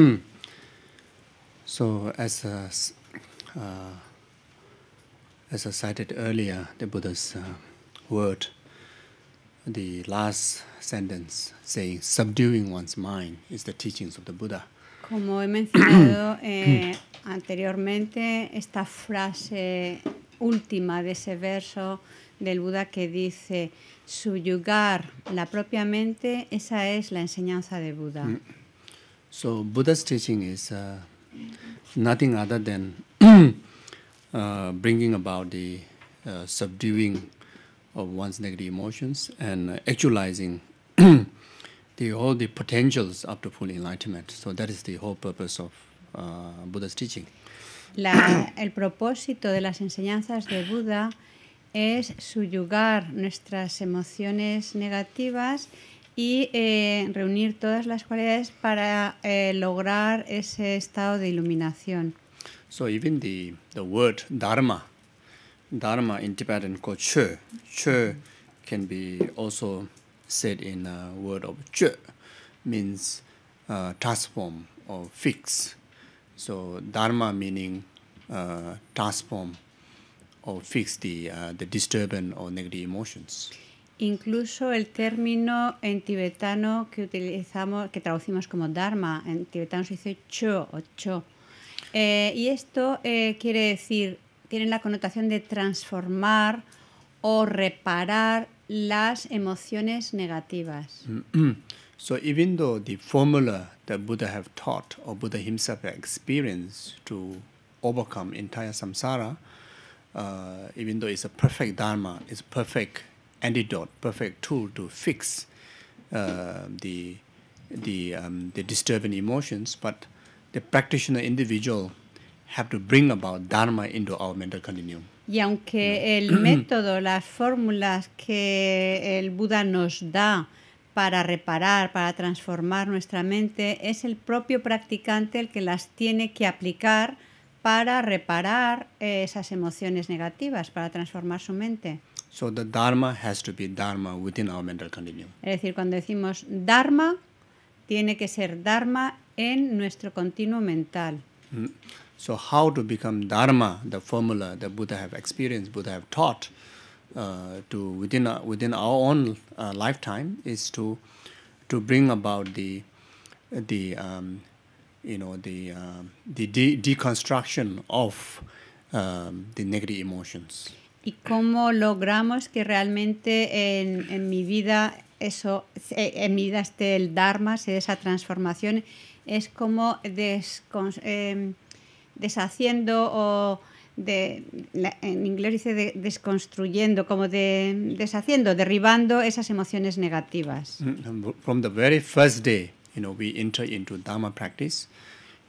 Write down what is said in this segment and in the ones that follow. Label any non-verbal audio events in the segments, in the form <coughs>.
Hmm. so, as a, uh, uh, as I cited earlier, the Buddha's uh, word, the last sentence saying subduing one's mind is the teachings of the Buddha. Como he mencionado <clears throat> eh, anteriormente, esta frase última de ese verso del Buda que dice subyugar la propia mente, esa es la enseñanza de Buda. Mm. So Buddha's teaching is uh, nothing other than <clears throat> uh, bringing about the uh, subduing of one's negative emotions and actualizing <clears throat> the, all the potentials up to full enlightenment. So that is the whole purpose of uh, Buddha's teaching. La, el propósito de las enseñanzas de Buda es subyugar nuestras emociones negativas y eh, reunir todas las cualidades para eh, lograr ese estado de iluminación. So even the, the word dharma, dharma in Tibetan called chö, can be also said in a word of chö, means uh, transform or fix. So dharma meaning uh, transform or fix the, uh, the disturbance or negative emotions. Incluso el término en tibetano que utilizamos, que traducimos como dharma, en tibetano se dice cho o cho. Eh, y esto eh, quiere decir, tiene la connotación de transformar o reparar las emociones negativas. <clears throat> so even though the formula that Buddha have taught or Buddha himself experienced to overcome entire samsara, uh, even though it's a perfect dharma, it's perfect antidote, perfect tool to fix uh, the the um, the disturbing emotions, but the practitioner individual have to bring about dharma into our mental continuum. Y aunque el <clears throat> método, las fórmulas que el Buda nos da para reparar, para transformar nuestra mente, es el propio practicante el que las tiene que aplicar para reparar eh, esas emociones negativas, para transformar su mente. So the dharma has to be dharma within our mental continuum. Es decir, cuando decimos dharma, tiene que ser dharma en nuestro continuo mental. Mm. So how to become dharma, the formula that Buddha have experienced, Buddha have taught uh, to within uh, within our own uh, lifetime is to to bring about the the um, you know the uh, the de deconstruction of um, the negative emotions. y cómo logramos que realmente en, en, mi vida eso eh, en mi vida esté el Dharma, esa transformación, es como descon, em, deshaciendo o de, en inglés dice de, desconstruyendo, como de, deshaciendo, derribando esas emociones negativas. Mm, from the very first day, you know, we enter into Dharma practice.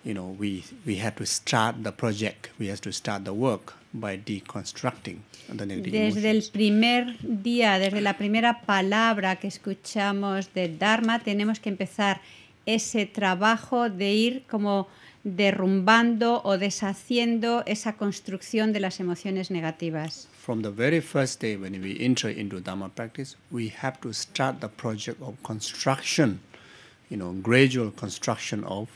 You know, we, we had to start the project, we have to start the work, by deconstructing the negative desde el primer día, desde la primera palabra que escuchamos de Dharma, tenemos que empezar ese trabajo de ir como derrumbando o deshaciendo esa construcción de las emociones negativas. From the very first day when we enter into Dharma practice, we have to start the project of construction, you know, gradual construction of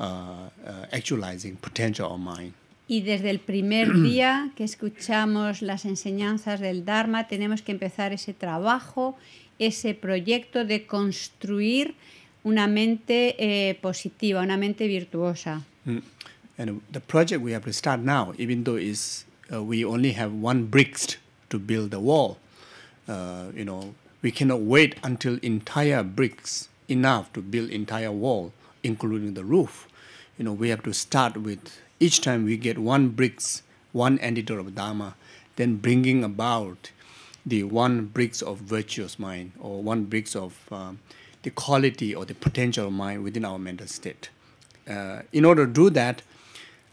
uh, uh, actualizing potential of mind. Y desde el primer <clears throat> día que escuchamos las enseñanzas del Dharma, tenemos que empezar ese trabajo, ese proyecto de construir una mente eh, positiva, una mente virtuosa. Y mm. And the project we have to start now, even though is uh, we only have one brick to build the wall, uh, you know, we cannot wait until entire bricks enough to build entire wall, including the roof. You know, we have to start with each time we get one bricks, one antidote of Dharma, then bringing about the one bricks of virtuous mind or one bricks of um, the quality or the potential of mind within our mental state. Uh, in order to do that,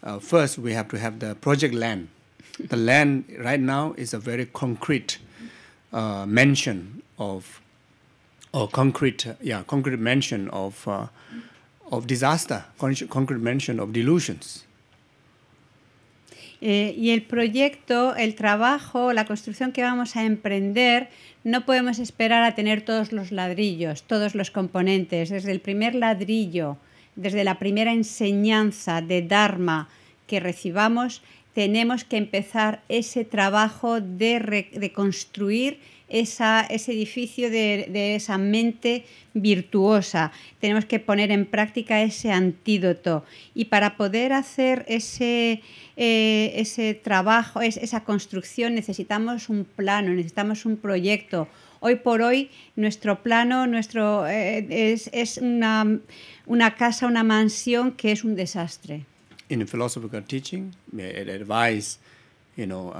uh, first we have to have the project land. <laughs> The land right now is a very concrete uh, mention of, or concrete, yeah, concrete mention of, uh, of disaster, concrete mention of delusions. Eh, y el proyecto, el trabajo, la construcción que vamos a emprender, no podemos esperar a tener todos los ladrillos, todos los componentes, desde el primer ladrillo, desde la primera enseñanza de Dharma que recibamos, tenemos que empezar ese trabajo de, de construir ese edificio de, esa mente virtuosa. Tenemos que poner en práctica ese antídoto. Y para poder hacer ese, eh, ese trabajo, esa construcción, necesitamos un plano, necesitamos un proyecto. Hoy por hoy nuestro plano nuestro, eh, es, es una, una casa, una mansión que es un desastre. in philosophical teaching, it you know,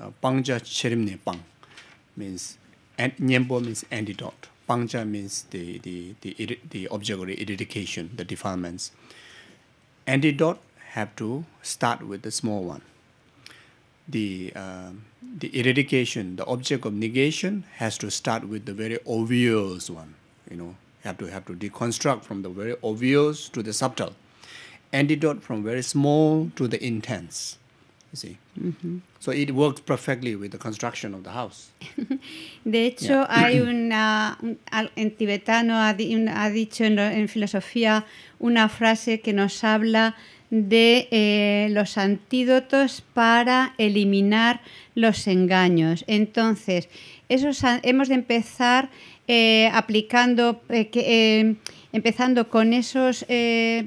Uh, Pangja cherimne pang means and nyembo means antidote. Pangja means the the the the object or the eradication, the defilements. Antidote have to start with the small one. The uh, the eradication, the object of negation, has to start with the very obvious one. You know, have to have to deconstruct from the very obvious to the subtle, antidote from very small to the intense. You see. Mm -hmm. De hecho, hay una en tibetano ha, dicho en, filosofía una frase que nos habla de eh, los antídotos para eliminar los engaños. Entonces, esos, hemos de empezar eh, aplicando, eh, empezando con esos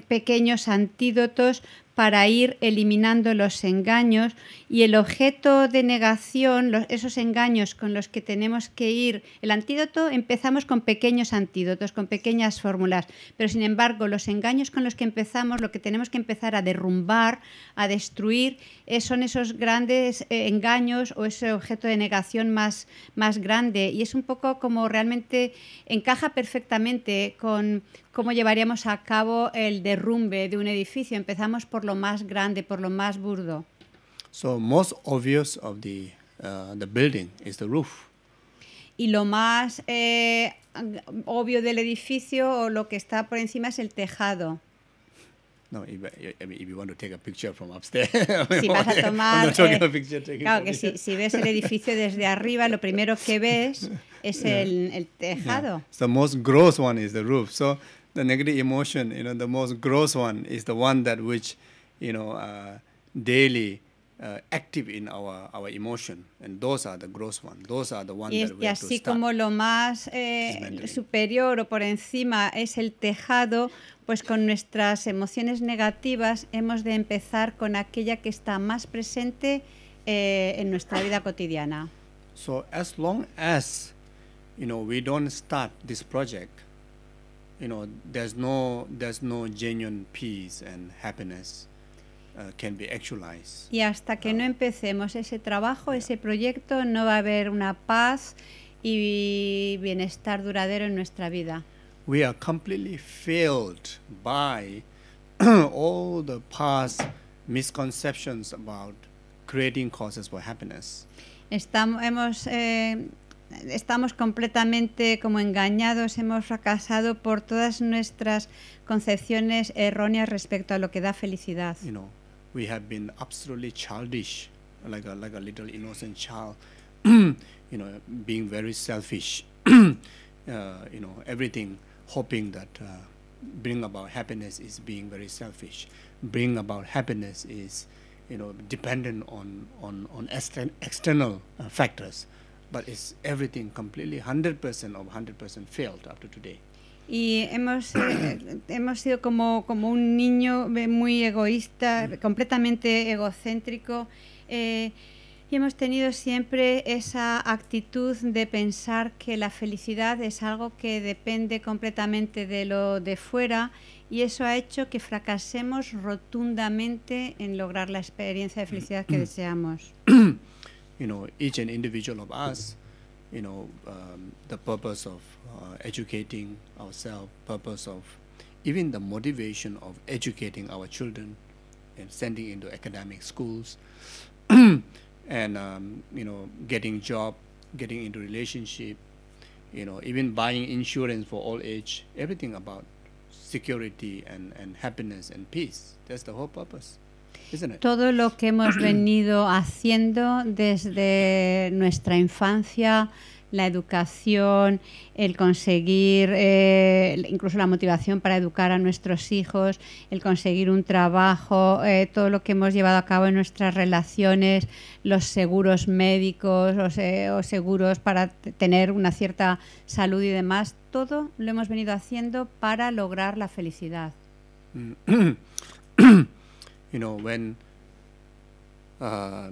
pequeños antídotos para ir eliminando los engaños y el objeto de negación, esos engaños con los que tenemos que ir, el antídoto empezamos con pequeños antídotos, con pequeñas fórmulas, pero sin embargo los engaños con los que empezamos, lo que tenemos que empezar a derrumbar, a destruir, eh, son esos grandes eh, engaños o ese objeto de negación más grande. Y es un poco como realmente encaja perfectamente con, cómo llevaríamos a cabo el derrumbe de un edificio. Empezamos por lo más grande, por lo más burdo. So most obvious of the uh, the building is the roof. Y lo más eh, obvio del edificio o lo que está por encima es el tejado. No, if, if you want to take a picture from upstairs. <laughs> si vas a <laughs> tomar, eh, picture, claro que si, si, ves el edificio desde arriba, lo primero que <laughs> ves es yeah. el, el, tejado. Yeah. So the most gross one is the roof. So the negative emotion, you know, the most gross one is the one that which, you know, uh, daily Uh, active in our, our emotion. And those are the gross one Those are the ones y, that we y así como lo más eh, superior o por encima es el tejado, pues con nuestras emociones negativas hemos de empezar con aquella que está más presente eh, en nuestra vida cotidiana. So as long as you know we don't start this project, you know there's no there's no genuine peace and happiness. Uh, y hasta que no empecemos ese trabajo, ese proyecto, no va a haber una paz y bienestar duradero en nuestra vida. We are completely by <clears throat> all the past misconceptions about creating causes for happiness. Estamos, eh, estamos completamente como engañados, hemos fracasado por todas nuestras concepciones erróneas respecto a lo que da felicidad. we have been absolutely childish, like a, like a little innocent child, <clears throat> you know, being very selfish, <clears throat> uh, you know, everything hoping that uh, bring about happiness is being very selfish. Bring about happiness is, you know, dependent on, on, on extern external uh, factors. But it's everything completely 100% of 100% failed up to today. y hemos, eh, <clears throat> hemos sido como, como un niño eh, muy egoísta, mm. completamente egocéntrico. Eh, y hemos tenido siempre esa actitud de pensar que la felicidad es algo que depende completamente de lo de fuera y eso ha hecho que fracasemos rotundamente en lograr la experiencia de felicidad que mm. deseamos. <clears throat> each individual us you know, um, the purpose of uh, educating ourselves, purpose of even the motivation of educating our children and sending into academic schools <clears throat> and, um, you know, getting job, getting into relationship, you know, even buying insurance for old age, everything about security and, and happiness and peace. That's the whole purpose. todo lo que hemos <clears throat> venido haciendo desde nuestra infancia, la educación, el conseguir eh, incluso la motivación para educar a nuestros hijos, el conseguir un trabajo, eh, todo lo que hemos llevado a cabo en nuestras relaciones, los seguros médicos o, eh, o seguros para tener una cierta salud y demás, todo lo hemos venido haciendo para lograr la felicidad. <clears throat> <clears throat> you know, when uh,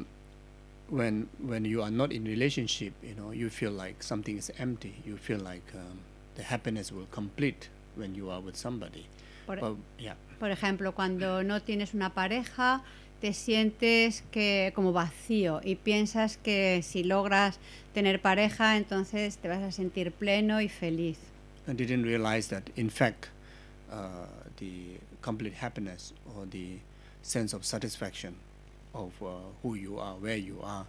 when when you are not in relationship, you know, you feel like something is empty. You feel like um, the happiness will complete when you are with somebody. Por, But, yeah. por ejemplo, cuando no tienes una pareja, te sientes que como vacío y piensas que si logras tener pareja, entonces te vas a sentir pleno y feliz. I didn't realize that, in fact, uh, the complete happiness or the sense of satisfaction of uh, who you are, where you are,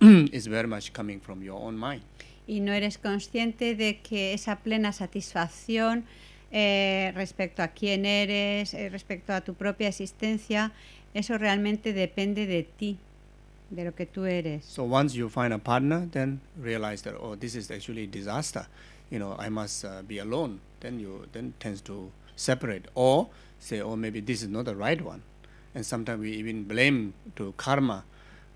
mm. is very much coming from your own mind. Y no eres consciente de que esa plena satisfacción eh, respecto a quién eres, eh, respecto a tu propia existencia, eso realmente depende de ti, de lo que tú eres. So once you find a partner, then realize that oh, this is actually a disaster. You know, I must uh, be alone. Then you then tends to separate or say, oh, maybe this is not the right one. and sometimes we even blame to karma.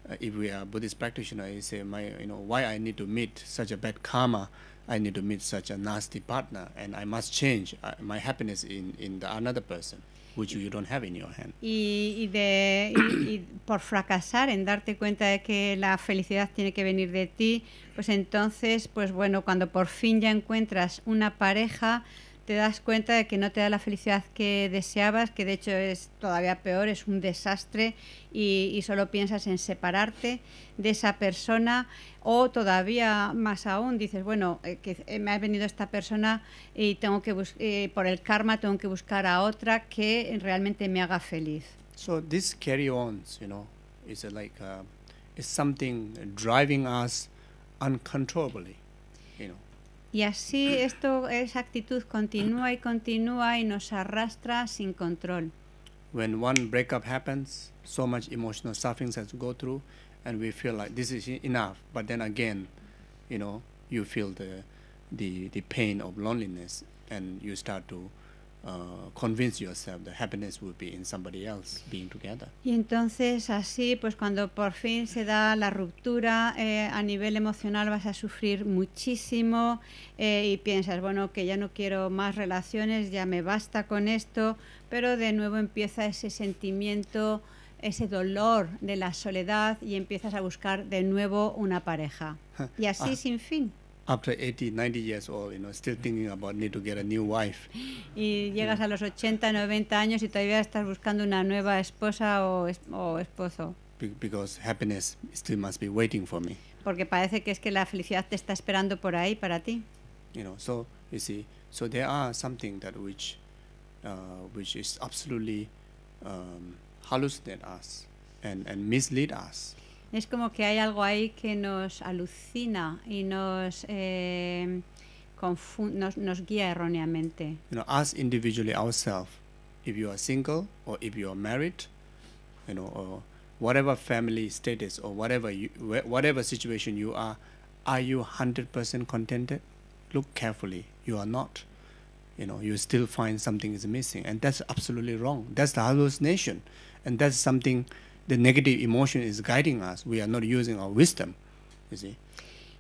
Uh, if we are Buddhist practitioner, you say, my, you know, why I need to meet such a bad karma? I need to meet such a nasty partner, and I must change uh, my happiness in in the another person. Which you don't have in your hand. Y, y, de, y, por fracasar en darte cuenta de que la felicidad tiene que venir de ti, pues entonces, pues bueno, cuando por fin ya encuentras una pareja, te das cuenta de que no te da la felicidad que deseabas, que de hecho es todavía peor, es un desastre y, solo piensas en separarte de esa persona o todavía más aún dices, bueno, eh, que eh, me ha venido esta persona y tengo que eh, por el karma tengo que buscar a otra que realmente me haga feliz. So this carry on, you know, is like uh, something driving us uncontrollably. Y así esto, esa actitud continúa y continúa y nos arrastra sin control. When one breakup happens, so much emotional suffering has to go through, and we feel like this is enough. But then again, you know, you feel the the the pain of loneliness, and you start to y entonces así, pues cuando por fin se da la ruptura eh, a nivel emocional vas a sufrir muchísimo eh, y piensas, bueno, que ya no quiero más relaciones, ya me basta con esto, pero de nuevo empieza ese sentimiento, ese dolor de la soledad y empiezas a buscar de nuevo una pareja. <laughs> Y así ah. sin fin after 80, 90 years old, you know, still thinking about need to get a new wife. <gasps> Y llegas yeah. a los 80, 90 años y todavía estás buscando una nueva esposa o, es, o esposo. Be because happiness still must be waiting for me. Porque parece que es que la felicidad te está esperando por ahí para ti. You know, so you see, so there are something that which uh, which is absolutely um, hallucinate us and and mislead us. es como que hay algo ahí que nos alucina y nos, eh, nos, nos, guía erróneamente. You know, us individually ourselves, if you are single or if you are married, you know, or whatever family status or whatever you, whatever situation you are, are you 100% contented? Look carefully. You are not. You know, you still find something is missing, and that's absolutely wrong. That's the hallucination, and that's something the negative emotion is guiding us. We are not using our wisdom. You see?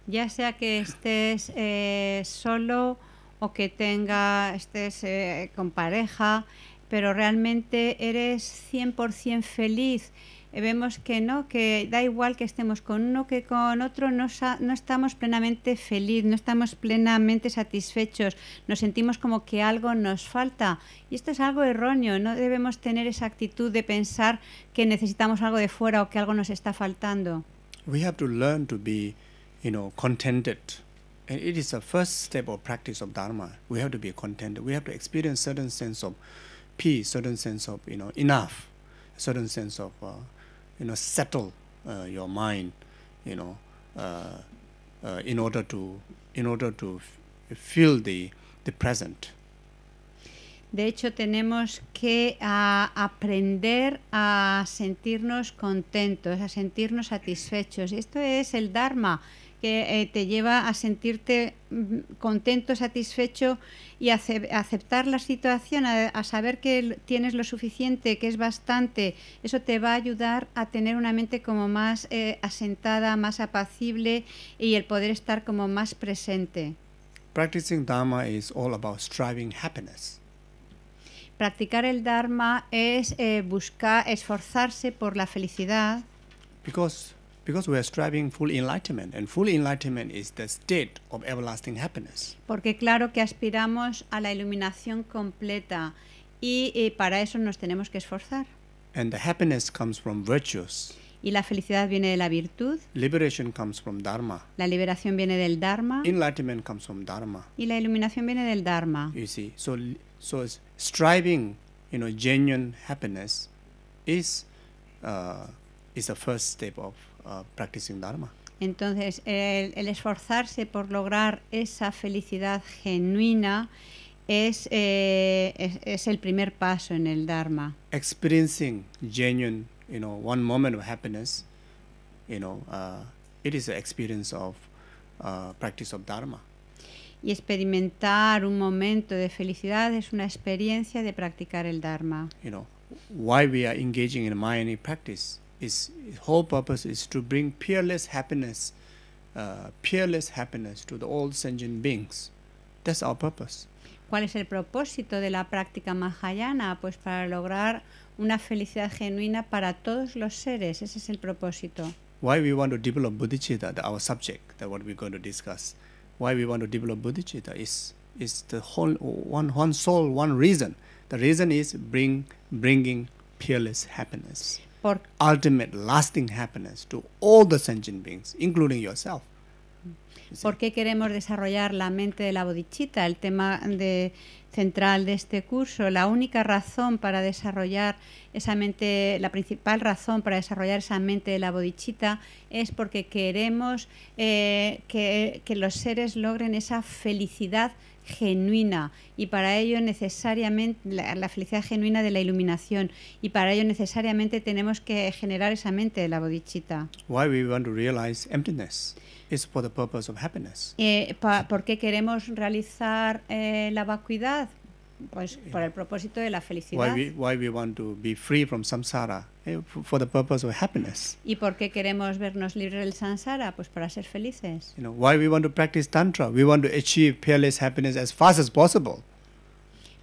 Ya sea que estés eh, solo o que tenga, estés eh, con pareja, pero realmente eres 100% feliz eh, vemos que no, que da igual que estemos con uno que con otro, no, no estamos plenamente feliz, no estamos plenamente satisfechos, nos sentimos como que algo nos falta. Y esto es algo erróneo, no debemos tener esa actitud de pensar que necesitamos algo de fuera o que algo nos está faltando. We have to learn to be, you know, contented. And it is the first step of practice of Dharma. We have to be contented. We have to experience certain sense of peace, certain sense of, you know, enough, certain sense of uh, you know, settle uh, your mind, you know, uh, uh, in order to, in order to feel the, the present. De hecho, tenemos que aprender a sentirnos contentos, a sentirnos satisfechos. esto es el Dharma que eh, te lleva a sentirte mm, contento, satisfecho y a aceptar la situación, a, saber que tienes lo suficiente, que es bastante. Eso te va a ayudar a tener una mente como más eh, asentada, más apacible y el poder estar como más presente. Practicar el Dharma es eh, buscar, esforzarse por la felicidad. Because we are striving full enlightenment, and full enlightenment is the state of everlasting happiness. Porque claro que aspiramos a la iluminación completa y, y eh, para eso nos tenemos que esforzar. And the happiness comes from virtues. Y la felicidad viene de la virtud. Liberation comes from dharma. La liberación viene del dharma. Enlightenment comes from dharma. Y la iluminación viene del dharma. You see, so so striving, you know, genuine happiness is uh, is the first step of Ah, practicing Dharma. Entonces, el, el, esforzarse por lograr esa felicidad genuina es, eh, es, el primer paso en el Dharma. Experiencing genuine, you know, one moment of happiness, you know, uh, it is the experience of uh, practice of Dharma. Y experimentar un momento de felicidad es una experiencia de practicar el Dharma. You know, why we are engaging in Mayani practice. is whole purpose is to bring peerless happiness, uh, peerless happiness to the all sentient beings. That's our purpose. ¿Cuál es el propósito de la práctica Mahayana? Pues para lograr una felicidad genuina para todos los seres. Ese es el propósito. Why we want to develop bodhicitta, our subject, that what we're going to discuss. Why we want to develop bodhicitta is is the whole one one soul, one reason. The reason is bring bringing peerless happiness. ultimate lasting happiness to all the sentient beings, including yourself. ¿Por qué queremos desarrollar la mente de la bodichita, el tema de, central de este curso? La única razón para desarrollar esa mente, la principal razón para desarrollar esa mente de la bodichita es porque queremos eh, que, que los seres logren esa felicidad genuina y para ello necesariamente la, felicidad genuina de la iluminación y para ello necesariamente tenemos que generar esa mente de la bodichita. Why we want to realize emptiness is for the purpose of happiness. Eh, ¿Por qué queremos realizar eh, la vacuidad? pues el propósito de la felicidad. Why we, want to be free from samsara eh, for the purpose of happiness. ¿Y por qué queremos vernos libres del samsara? Pues para ser felices. You why we want to practice tantra? We want to achieve happiness as fast as possible.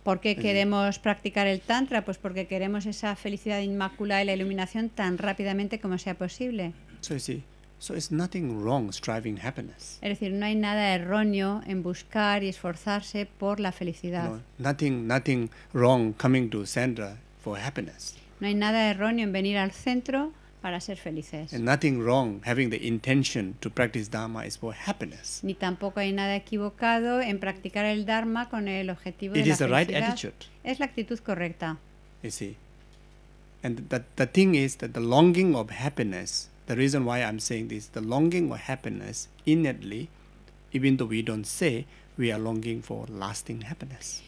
¿Por qué eh, queremos practicar el Tantra? Pues porque queremos esa felicidad inmaculada y la iluminación tan rápidamente como sea posible. Sí, sí. So it's nothing wrong striving happiness. Es decir, no hay nada erróneo en buscar y esforzarse por la felicidad. No, nothing, nothing wrong coming to center for happiness. No hay nada erróneo en venir al centro para ser felices. And nothing wrong having the intention to practice dharma is for happiness. Ni tampoco hay nada equivocado en practicar el dharma con el objetivo It de la is felicidad. The right attitude. Es la actitud correcta. You see. And the, the thing is that the longing of happiness The reason why I'm saying this, the longing happiness even though we don't say, we are longing for lasting happiness.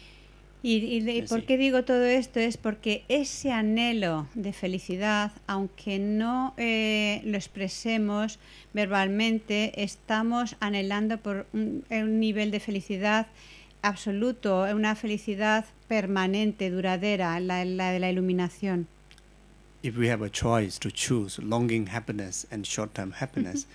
Y, por qué digo todo esto es porque ese anhelo de felicidad, aunque no eh, lo expresemos verbalmente, estamos anhelando por un, nivel de felicidad absoluto, una felicidad permanente, duradera, la de la iluminación if we have a choice to choose longing happiness and short-term happiness,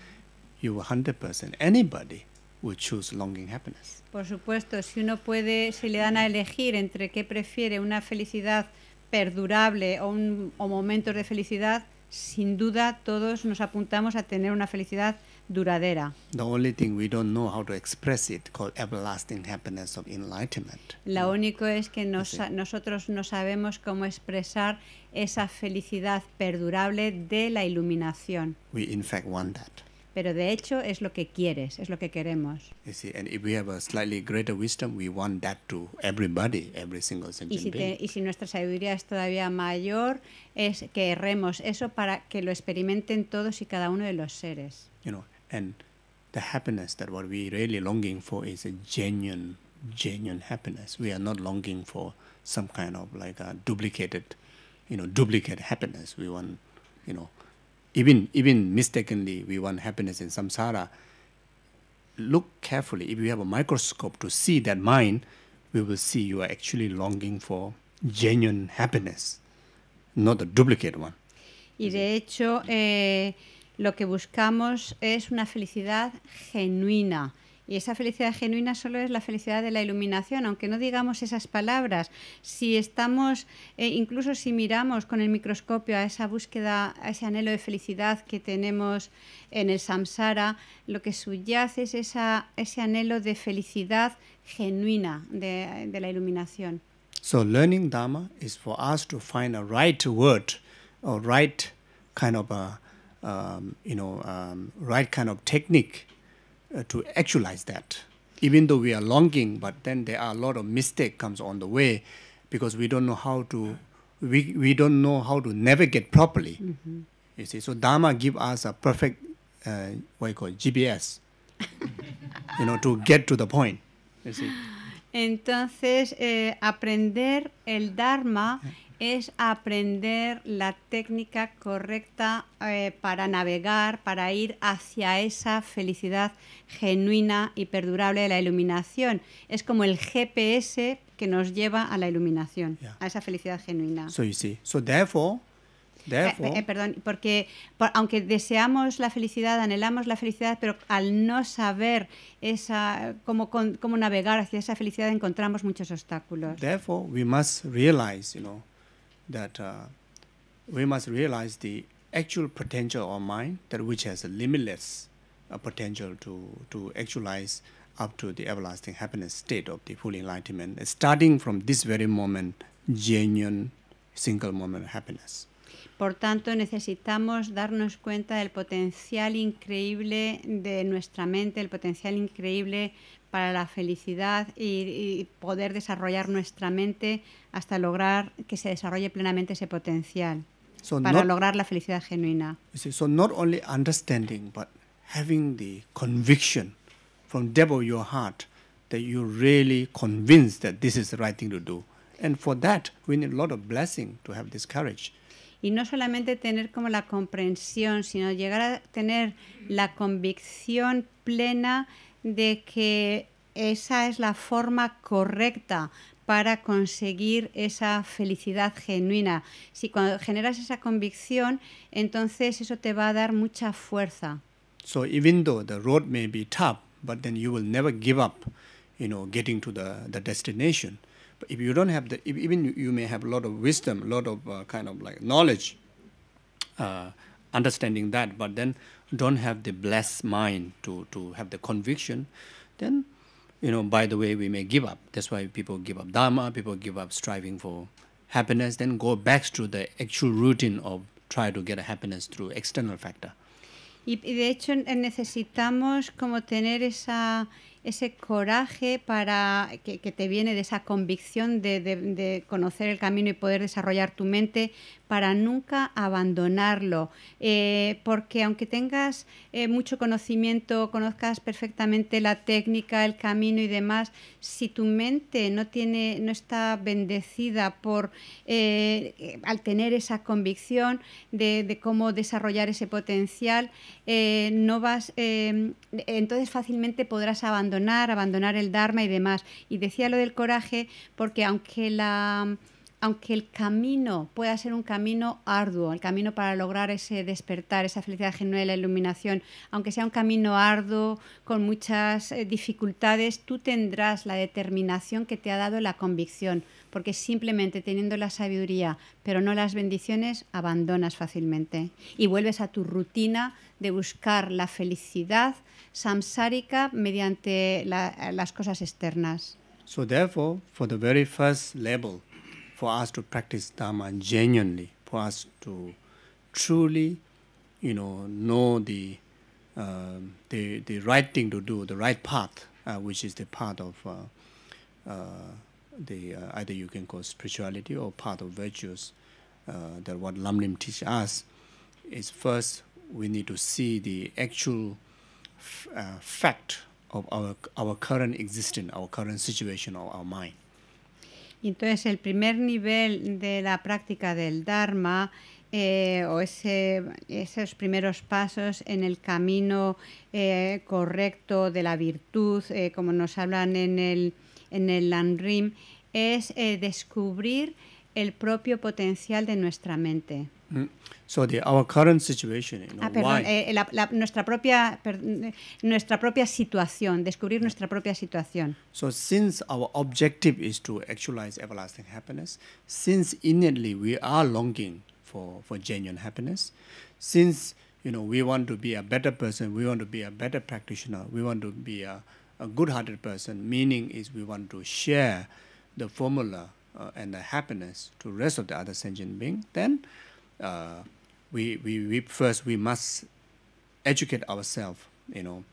you 100% anybody would choose longing happiness. Por supuesto, si uno puede, si le dan a elegir entre qué prefiere una felicidad perdurable o, un, o momentos de felicidad, sin duda todos nos apuntamos a tener una felicidad perdurable duradera. Lo único es que nosotros no sabemos cómo expresar esa felicidad perdurable de la iluminación. Pero de hecho es lo que quieres, es lo que queremos. Y si, nuestra sabiduría es todavía mayor, es que erremos eso para que lo experimenten todos y cada uno de los seres. You and the happiness that what we really longing for is a genuine genuine happiness we are not longing for some kind of like a duplicated you know duplicate happiness we want you know even even mistakenly we want happiness in samsara look carefully if you have a microscope to see that mind we will see you are actually longing for genuine happiness not a duplicate one y de hecho eh, lo que buscamos es una felicidad genuina. Y esa felicidad genuina solo es la felicidad de la iluminación, aunque no digamos esas palabras. Si estamos, eh, incluso si miramos con el microscopio a esa búsqueda, a ese anhelo de felicidad que tenemos en el samsara, lo que subyace es ese anhelo de felicidad genuina de, de la iluminación. So learning Dharma is for us to find a right word, a right kind of a um, you know, um, right kind of technique uh, to actualize that. Even though we are longing, but then there are a lot of mistake comes on the way because we don't know how to, we, we don't know how to navigate properly. Mm-hmm. You see, so Dharma give us a perfect, uh, what you call it, GPS, you know, to get to the point. You see. Entonces, eh, aprender el Dharma. Yeah. es aprender la técnica correcta eh, para navegar, para ir hacia esa felicidad genuina y perdurable de la iluminación. Es como el GPS que nos lleva a la iluminación, a esa felicidad genuina. So you So therefore, eh, eh, perdón, porque aunque deseamos la felicidad, anhelamos la felicidad, pero al no saber esa, cómo, cómo navegar hacia esa felicidad encontramos muchos obstáculos. Therefore, we must realize, you know, that uh, we must realize the actual potential of mind that which has a limitless uh, potential to, to actualize up to the everlasting happiness state of the full enlightenment, starting from this very moment, genuine single moment of happiness. Por tanto, necesitamos darnos cuenta del potencial increíble de nuestra mente, el potencial increíble para la felicidad y, y, poder desarrollar nuestra mente hasta lograr que se desarrolle plenamente ese potencial so para not, lograr la felicidad genuina. See, so not only understanding, but having the conviction from depth of your heart that you're really convinced that this is the right thing to do. And for that, we need a lot of blessing to have this courage. Y no solamente tener como la comprensión, sino llegar a tener la convicción plena de que esa es la forma correcta para conseguir esa felicidad genuina. Si cuando generas esa convicción, entonces eso te va a dar mucha fuerza. So even though the road may be tough, but then you will never give up, you know, getting to the, the destination. But if you don't have the, even you may have a lot of wisdom, a lot of uh, kind of like knowledge, uh, understanding that, but then don't have the blessed mind to, to have the conviction, then, you know, by the way, we may give up. That's why people give up Dharma, people give up striving for happiness, then go back to the actual routine of try to get a happiness through external factor. Y, de hecho necesitamos como tener esa ese coraje para que, te viene de esa convicción de, conocer el camino y poder desarrollar tu mente para nunca abandonarlo. Eh, porque aunque tengas eh, mucho conocimiento, conozcas perfectamente la técnica, el camino y demás, si tu mente no tiene, no está bendecida por eh, al tener esa convicción de, cómo desarrollar ese potencial, no vas entonces fácilmente podrás abandonar abandonar, el Dharma y demás. Y decía lo del coraje porque aunque aunque el camino pueda ser un camino arduo, el camino para lograr ese despertar, esa felicidad genuina, la iluminación, aunque sea un camino arduo, con muchas eh, dificultades, tú tendrás la determinación que te ha dado la convicción, porque simplemente teniendo la sabiduría, pero no las bendiciones, abandonas fácilmente y vuelves a tu rutina de buscar la felicidad mediante la, las cosas externas. So therefore, for the very first level, for us to practice Dharma genuinely, for us to truly, you know, know the, uh, the, the right thing to do, the right path, uh, which is the path of uh, uh the, uh, either you can call spirituality or path of virtues, uh, that what Lam Lim teaches us, is first we need to see the actual entonces el primer nivel de la práctica del Dharma eh, o esos primeros pasos en el camino eh, correcto de la virtud, eh, como nos hablan en el, en el Landrim, es descubrir el propio potencial de nuestra mente. So the, our current situation, you know, ah, perdón, why? Eh, la, la, nuestra, propia, per, nuestra propia situación, descubrir nuestra propia situación. So since our objective is to actualize everlasting happiness, since innately we are longing for, for genuine happiness, since you know we want to be a better person, we want to be a better practitioner, we want to be a, a good-hearted person, meaning is we want to share the formula uh, and the happiness to rest of the other sentient being, then uh, we, we, we first we must educate ourselves, you know,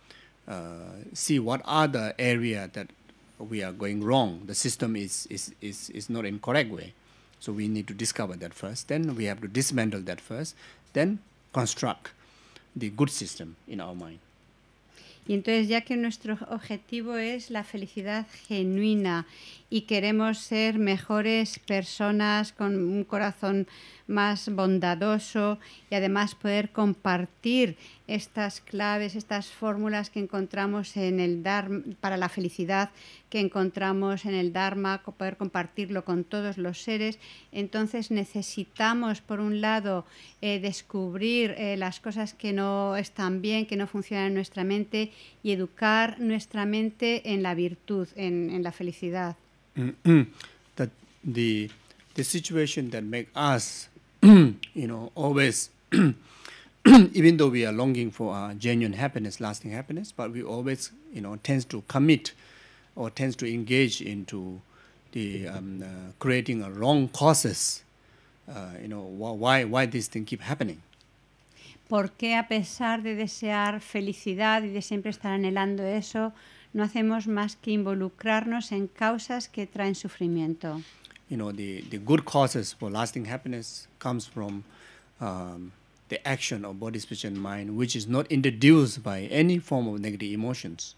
uh, see what are the area that we are going wrong. The system is, is, is, is not in correct way. So we need to discover that first. Then we have to dismantle that first. Then construct the good system in our mind. Y entonces, ya que nuestro objetivo es la felicidad genuina y queremos ser mejores personas con un corazón más bondadoso y además poder compartir estas claves, estas fórmulas que encontramos en el Dharma para la felicidad que encontramos en el Dharma, poder compartirlo con todos los seres. Entonces necesitamos, por un lado, eh, descubrir eh, las cosas que no están bien, que no funcionan en nuestra mente y educar nuestra mente en la virtud, en la felicidad. that the the situation that make us mm. you know always <clears throat> even though we are longing for a genuine happiness, lasting happiness, but we always, you know, tends to commit or tends to engage into the um, uh, creating a wrong causes. Uh, you know, why why this thing keep happening? Porque a pesar de desear felicidad y de siempre estar anhelando eso, no hacemos más que involucrarnos en causas que traen sufrimiento. You know, the, the good causes for lasting happiness comes from um, the action of body, speech, and mind, which is not introduced by any form of negative emotions.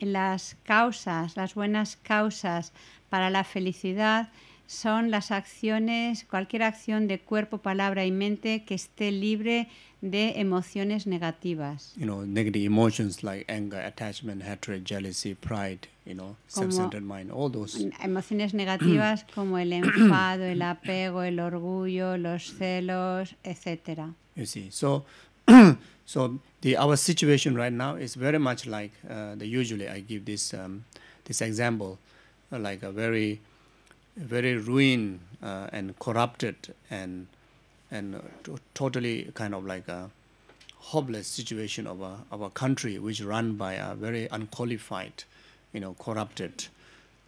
Las causas, las buenas causas para la felicidad son las acciones, cualquier acción de cuerpo, palabra y mente que esté libre de emociones negativas. You know, negative emotions like anger, attachment, hatred, jealousy, pride, you know, self-centered mind, all those. <clears throat> Emociones negativas como el enfado, el apego, el orgullo, los celos, etc. You see, so <clears throat> so the our situation right now is very much like uh, the usually I give this um, this example, uh, like a very very ruined uh, and corrupted and and uh, totally kind of like a hopeless situation of a, of a country which run by a very unqualified, you know, corrupted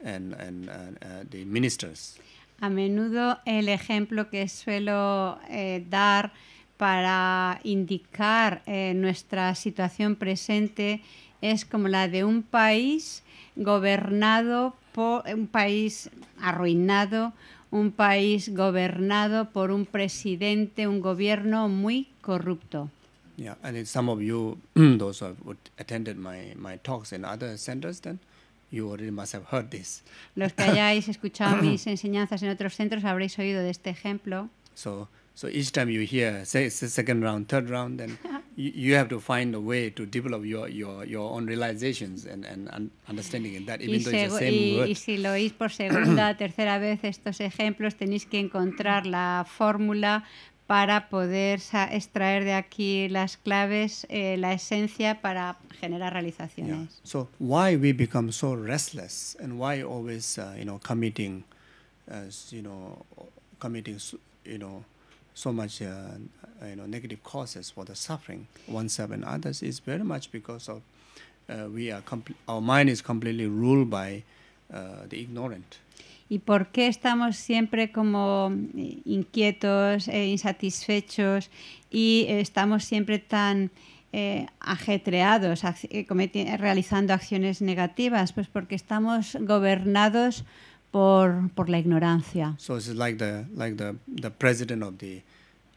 and, and, uh, the ministers. A menudo el ejemplo que suelo eh, dar para indicar eh, nuestra situación presente es como la de un país gobernado por un país arruinado un país gobernado por un presidente, un gobierno muy corrupto. Los que hayáis <coughs> escuchado mis enseñanzas en otros centros habréis oído de este ejemplo. So each time you hear, say it's the second round, third round, then <laughs> you, you have to find a way to develop your, your, your own realizations and, and, understanding that even y though it's the same y, word. y si lo oís por <clears throat> segunda, tercera vez estos ejemplos, tenéis que encontrar la fórmula para poder extraer de aquí las claves, eh, la esencia para generar realizaciones. Yeah. So why we become so restless and why always uh, you know committing, uh, you know committing you know so much uh, you know negative causes for the suffering oneself and others is very much because of uh, we are our mind is completely ruled by uh, the ignorant. ¿Y por qué estamos siempre como eh, inquietos e insatisfechos y estamos siempre tan eh, ajetreados, ac realizando acciones negativas? Pues porque estamos gobernados por, por la ignorancia. So it's like the like the the president of the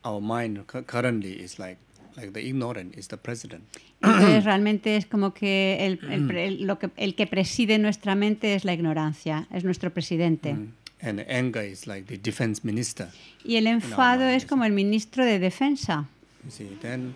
our mind currently is like like the ignorant is the president. Entonces <clears throat> realmente es como que el, el, el, lo que el que preside nuestra mente es la ignorancia, es nuestro presidente. Mm. And anger is like the defense minister. Y el enfado es como el ministro de defensa see, then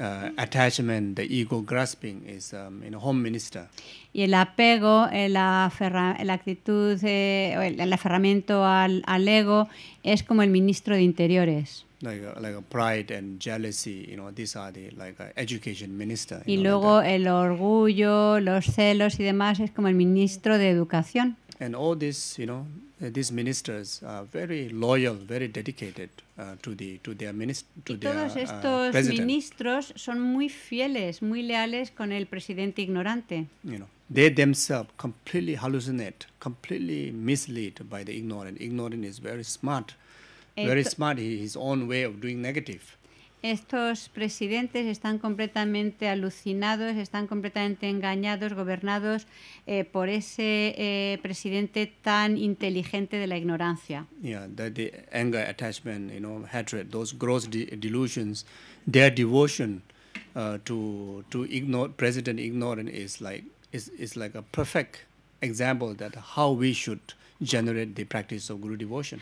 uh, attachment, the ego grasping is um, in home minister. Y el apego, la, la actitud, eh, el, el, aferramiento al, al, ego es como el ministro de interiores. Like, a, uh, like a pride and jealousy, you know, these are the like uh, education minister. Y know, luego like el orgullo, los celos y demás es como el ministro de educación. and all these, you know, uh, these ministers are very loyal, very dedicated uh, to the to their minister to their todos their, uh, estos president. ministros son muy fieles, muy leales con el presidente ignorante. You know, they themselves completely hallucinate, completely mislead by the ignorant. Ignorant is very smart, very smart. His own way of doing negative. Estos presidentes están completamente alucinados, están completamente engañados, gobernados eh, por ese eh, presidente tan inteligente de la ignorancia. Yeah, that the anger, attachment, you know, hatred, those gross delusions, their devotion uh, to to ignore president ignorant is like is is like a perfect example that how we should generate the practice of Guru devotion.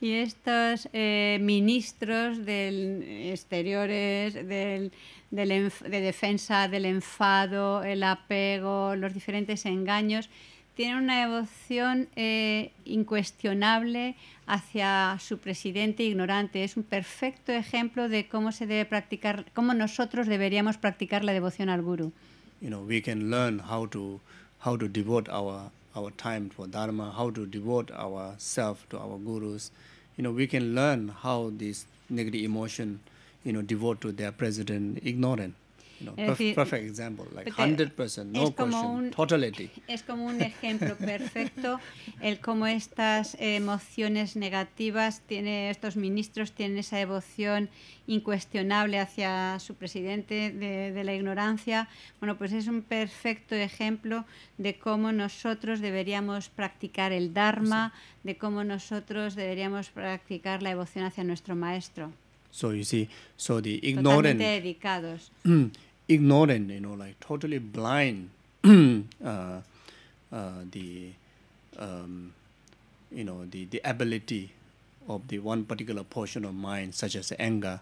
Y estos eh, ministros del exteriores, del, de defensa del enfado, el apego, los diferentes engaños, tienen una devoción eh, incuestionable hacia su presidente ignorante. Es un perfecto ejemplo de cómo se debe practicar, cómo nosotros deberíamos practicar la devoción al Guru. You know, we can learn how to how to devote our our time for Dharma, how to devote ourselves to our gurus. You know, we can learn how this negative emotion, you know, devote to their president, ignorant. es como un, ejemplo perfecto el cómo estas emociones negativas tiene estos ministros tienen esa devoción incuestionable hacia su presidente de, la ignorancia. Bueno, pues es un perfecto ejemplo de cómo nosotros deberíamos practicar el dharma, de cómo nosotros deberíamos practicar la devoción hacia nuestro maestro. So you see, so the ignorant, <clears throat> ignorant, you know, like totally blind, <clears throat> uh, uh, the, um, you know, the, the ability of the one particular portion of mind, such as anger,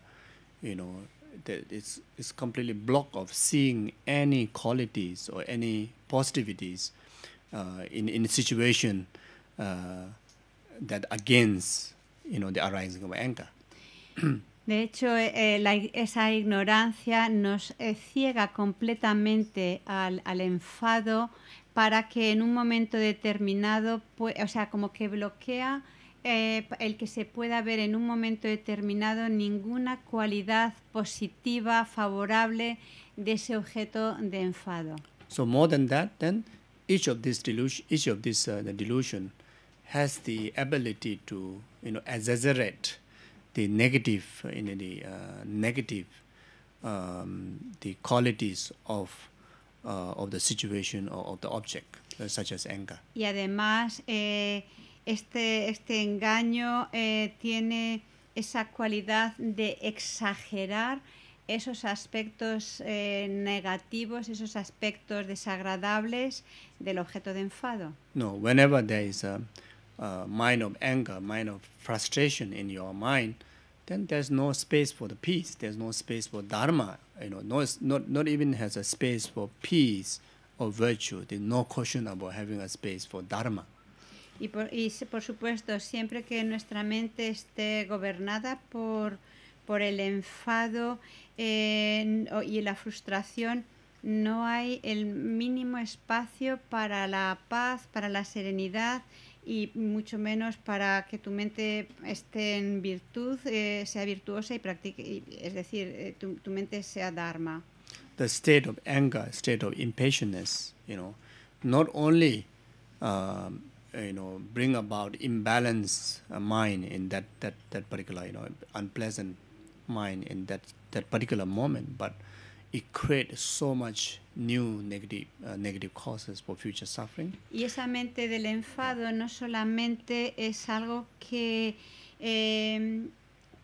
you know, that it's, it's completely blocked of seeing any qualities or any positivities uh, in, in a situation uh, that against, you know, the arising of anger. <clears throat> De hecho, eh, eh, esa ignorancia nos eh, ciega completamente al, enfado para que en un momento determinado, o sea, como que bloquea el que se pueda ver en un momento determinado ninguna cualidad positiva, favorable de ese objeto de enfado. So more than that, then each of these delusion, each of this uh, delusion has the ability to, you know, the negative in the uh negative um, the qualities of uh, of the situation or of the object uh, such as anger. Y además eh, este este engaño eh, tiene esa cualidad de exagerar esos aspectos eh, negativos, esos aspectos desagradables del objeto de enfado. No, whenever there is a uh, mind of anger, mind of frustration in your mind, then there's no space for the peace. There's no space for dharma. You know, no, not not even has a space for peace or virtue. There's no question about having a space for dharma. Y por, y por supuesto, siempre que nuestra mente esté gobernada por, por el enfado eh, y la frustración, no hay el mínimo espacio para la paz, para la serenidad y mucho menos para que tu mente esté en virtud, eh, sea virtuosa y practique, y, es decir, eh, tu, tu, mente sea dharma. The state of anger, state of impatience, you know, not only uh, you know bring about imbalance uh, mind in that, that that particular you know unpleasant mind in that that particular moment, but y esa mente del enfado no solamente es algo que, eh,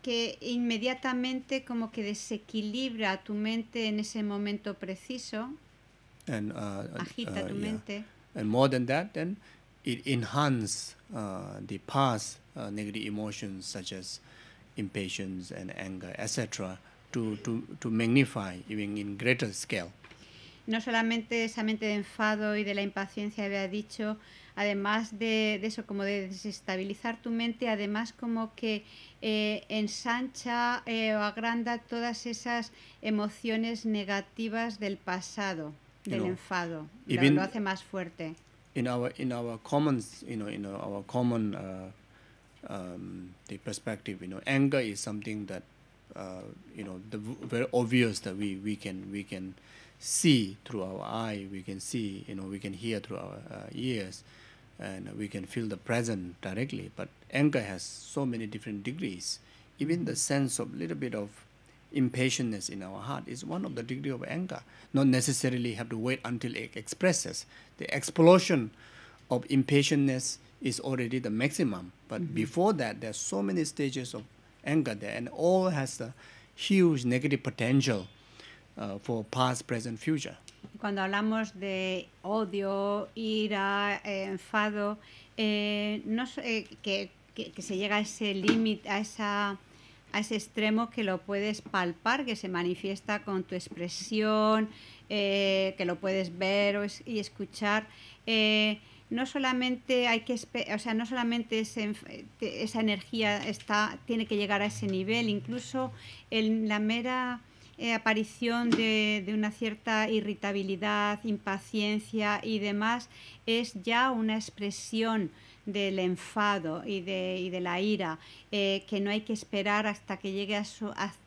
que inmediatamente como que desequilibra tu mente en ese momento preciso, and, uh, uh, agita uh, tu mente. And more than that, then it enhances the past negative emotions such as impatience and anger, etc to, to, magnify even in greater scale. No solamente esa mente de enfado y de la impaciencia había dicho, además de, eso, como de desestabilizar tu mente, además como que eh, ensancha eh, o agranda todas esas emociones negativas del pasado, del enfado, lo, lo hace más fuerte. in our in our you uh, um, perspective you know anger is something that Uh, you know the very obvious that we we can we can see through our eye we can see you know we can hear through our uh, ears and we can feel the present directly but anger has so many different degrees even the sense of little bit of impatience in our heart is one of the degree of anger not necessarily have to wait until it expresses the explosion of impatience is already the maximum but mm -hmm. before that there's so many stages of Cuando hablamos de odio, ira, eh, enfado, eh, no, eh, que, que, se llega a ese límite, a esa a ese extremo que lo puedes palpar, que se manifiesta con tu expresión, que lo puedes ver o y escuchar no solamente hay que o sea no solamente esa energía está tiene que llegar a ese nivel incluso la mera eh, aparición de, una cierta irritabilidad impaciencia y demás es ya una expresión del enfado y de, la ira, eh, que no hay que esperar hasta que llegue a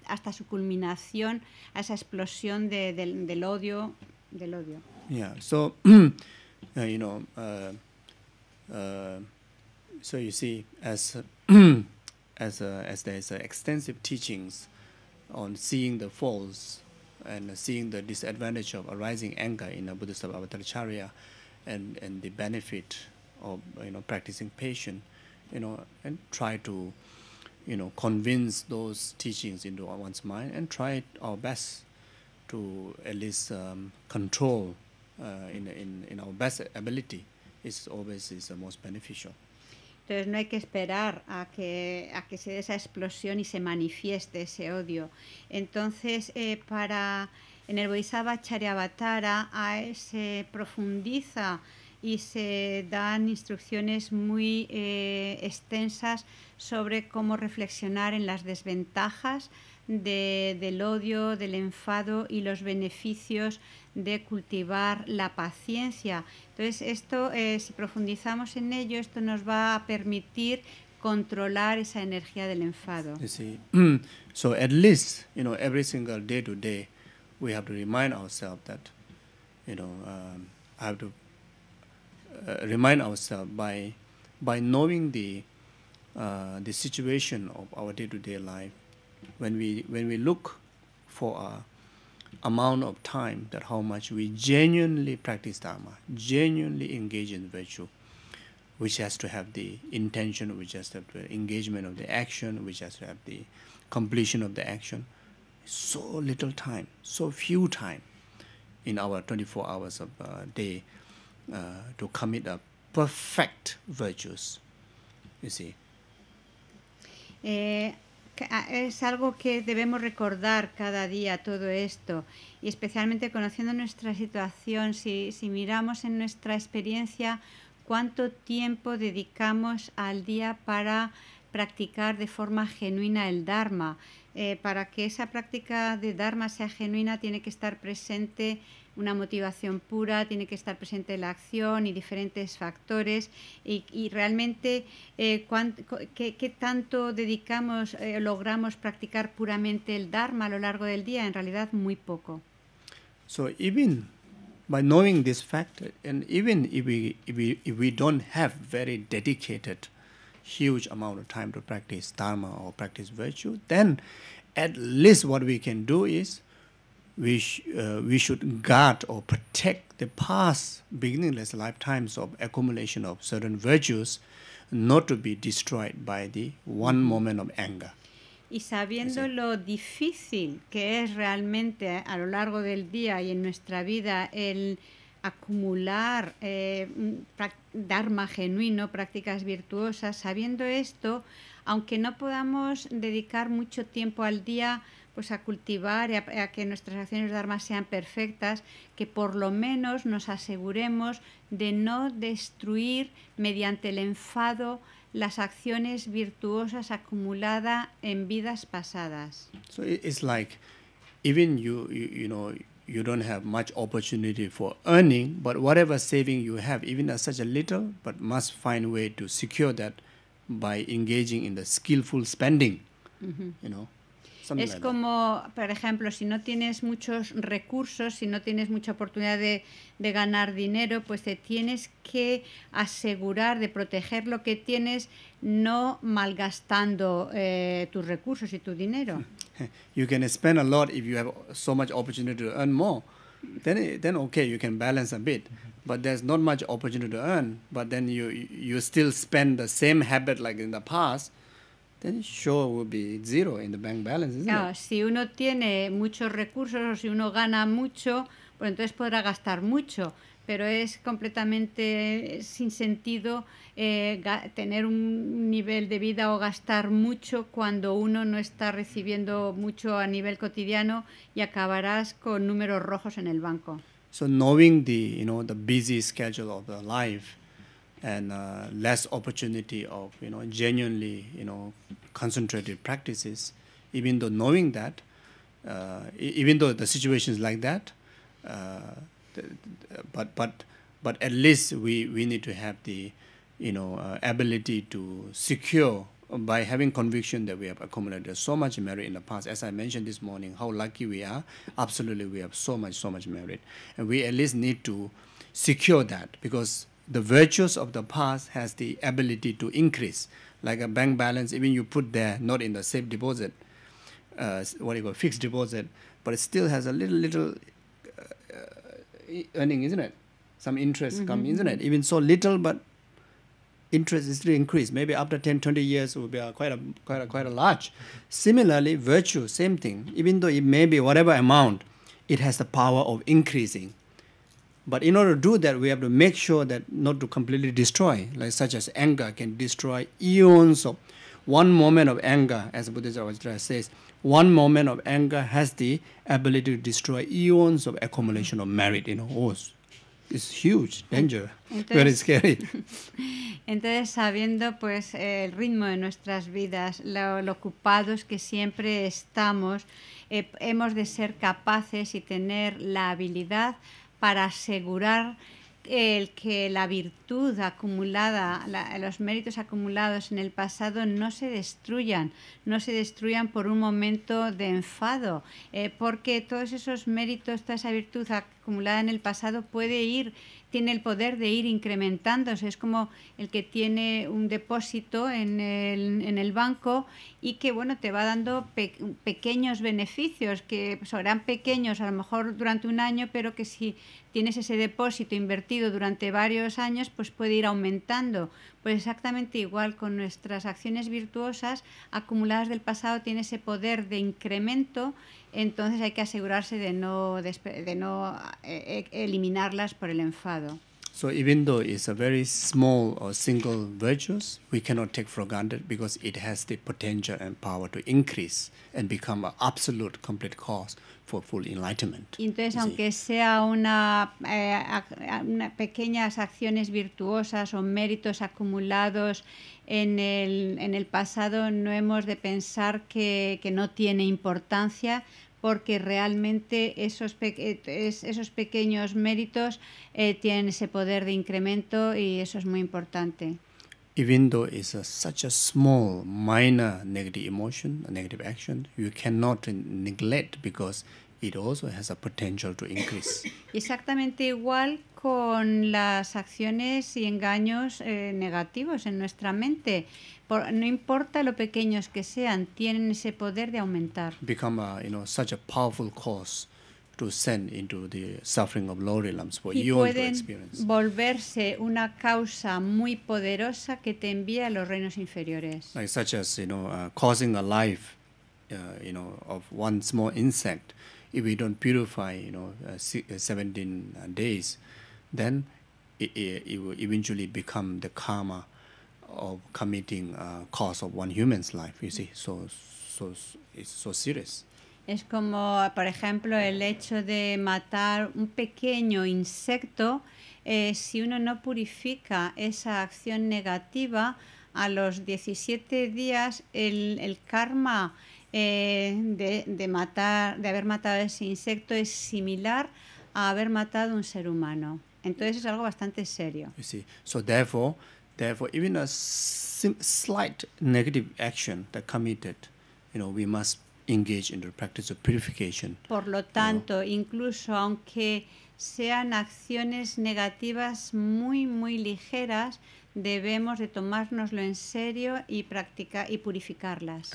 hasta su culminación, a esa explosión del, odio. Del odio. Yeah. So, <clears throat> uh, you know, uh, uh, so you see, as <clears throat> as uh, as there is uh, extensive teachings on seeing the faults and seeing the disadvantage of arising anger in a Buddhist of Avataracharya, and and the benefit of you know practicing patience, you know, and try to you know convince those teachings into one's mind and try our best to at least um, control en uh, in, in, our best ability is always is Entonces no hay que esperar a que, a que se dé esa explosión y se manifieste ese odio. Entonces, eh, para en el Bodhisattva Charyavatara se profundiza y se dan instrucciones muy eh, extensas sobre cómo reflexionar en las desventajas, del odio, del enfado y los beneficios de cultivar la paciencia. Entonces, esto, eh, si profundizamos en ello, esto nos va a permitir controlar esa energía del enfado. Sí. <clears throat> so at least, you know, every single day to day, we have to remind ourselves that, you know, um, I have to uh, remind ourselves by by knowing the uh, the situation of our day to -day life when we when we look for a amount of time that how much we genuinely practice dharma, genuinely engage in virtue, which has to have the intention, which has to have the engagement of the action, which has to have the completion of the action. So little time, so few time in our 24 hours of uh, day uh, to commit a perfect virtues. You see. Eh, Ah, es algo que debemos recordar cada día todo esto y especialmente conociendo nuestra situación, si, miramos en nuestra experiencia cuánto tiempo dedicamos al día para practicar de forma genuina el Dharma. Eh, para que esa práctica de Dharma sea genuina tiene que estar presente una motivación pura, tiene que estar presente la acción y diferentes factores y, y realmente eh, qué, qué, tanto dedicamos, eh, logramos practicar puramente el Dharma a lo largo del día, en realidad muy poco. So even by knowing this fact, and even if we, if we, if we don't have very dedicated huge amount of time to practice dharma or practice virtue, then at least what we can do is we, sh uh, we should guard or protect the past beginningless lifetimes of accumulation of certain virtues not to be destroyed by the one mm-hmm. moment of anger. Y sabiendo lo difícil que es realmente a lo largo del día y en nuestra vida el acumular, eh, mm, dharma genuino, prácticas virtuosas, sabiendo esto, aunque no podamos dedicar mucho tiempo al día, pues a cultivar y a, que nuestras acciones de armas sean perfectas, que por lo menos nos aseguremos de no destruir mediante el enfado las acciones virtuosas acumuladas en vidas pasadas. So it's like even you, you, you know you don't have much opportunity for earning, but whatever saving you have, even as such a little, but must find a way to secure that by engaging in the skillful spending. Mm-hmm. You know es como, por ejemplo, si no tienes muchos recursos, si no tienes mucha oportunidad de, de ganar dinero, pues te tienes que asegurar de proteger lo que tienes, no malgastando eh, tus recursos y tu dinero. <laughs> You can spend a lot if you have so much opportunity to earn more. Then, then okay, you can balance a bit. But there's not much opportunity to earn. But then you, you still spend the same habit like in the past be zero in the bank balance, Si uno tiene muchos recursos o si uno gana mucho, pues entonces podrá gastar mucho, pero es completamente sin sentido eh, tener un nivel de vida o gastar mucho cuando uno no está recibiendo mucho a nivel cotidiano y acabarás con números rojos en el banco. So knowing the busy schedule of life and uh, less opportunity of you know genuinely you know concentrated practices even though knowing that uh, even though the situation is like that uh, but but but at least we we need to have the you know uh, ability to secure by having conviction that we have accumulated so much merit in the past as i mentioned this morning how lucky we are absolutely we have so much so much merit and we at least need to secure that because the virtues of the past has the ability to increase. Like a bank balance, even you put there, not in the safe deposit, uh, what you call fixed deposit, but it still has a little, little uh, uh earning, isn't it? Some interest mm -hmm. come, isn't it? Even so little, but interest is still increased. Maybe after 10, 20 years, it will be a, quite, a, quite, a, quite a large. Similarly, virtue, same thing. Even though it may be whatever amount, it has the power of increasing but in order to do that, we have to make sure that not to completely destroy, like such as anger can destroy eons of one moment of anger, as Buddhist Avajra says, one moment of anger has the ability to destroy eons of accumulation of merit in a horse. It's huge danger, entonces, very scary. <laughs> Entonces, sabiendo pues el ritmo de nuestras vidas, lo, lo ocupados que siempre estamos, eh, hemos de ser capaces y tener la habilidad para asegurar el que la virtud acumulada, los méritos acumulados en el pasado no se destruyan, no se destruyan por un momento de enfado, eh, porque todos esos méritos, toda esa virtud acumulada en el pasado puede ir tiene el poder de ir incrementándose. Es como el que tiene un depósito en el, en el banco y que bueno te va dando pequeños beneficios que serán pequeños a lo mejor durante un año, pero que si tienes ese depósito invertido durante varios años, pues puede ir aumentando. Pues exactamente igual, con nuestras acciones virtuosas acumuladas del pasado tiene ese poder de incremento, entonces hay que asegurarse de no, de no eh, eh, eliminarlas por el enfado. So even though it's a very small or single virtues, we cannot take for granted because it has the potential and power to increase and become an absolute complete cause entonces, aunque sea una, eh, una, pequeñas acciones virtuosas o méritos acumulados en el, en el pasado, no hemos de pensar que, que no tiene importancia porque realmente esos, eh, esos pequeños méritos eh, tienen ese poder de incremento y eso es muy importante. even though it's a, such a small, minor negative emotion, a negative action, you cannot neglect because it also has a potential to increase. <coughs> Exactamente igual con las acciones y engaños eh, negativos en nuestra mente. Por, no importa lo pequeños que sean, tienen ese poder de aumentar. Become a, you know, such a powerful cause to send into the suffering of lower realms for y you experience. volverse una causa muy poderosa que te envía a los reinos inferiores. Like such as you know, uh, causing a life, uh, you know, of one small insect. If we don't purify, you know, uh, uh 17 uh, days, then it, it, it, will eventually become the karma of committing a uh, cause of one human's life. You see, so so it's so serious. Es como, por ejemplo, el hecho de matar un pequeño insecto, eh, si uno no purifica esa acción negativa, a los 17 días el, el karma eh, de, matar, de haber matado ese insecto es similar a haber matado un ser humano. Entonces es algo bastante serio. Sí. So therefore, therefore, even a slight negative action that committed, you know, we por lo tanto, incluso aunque sean acciones negativas muy muy ligeras, debemos de tomárnoslo en serio y practicar y purificarlas.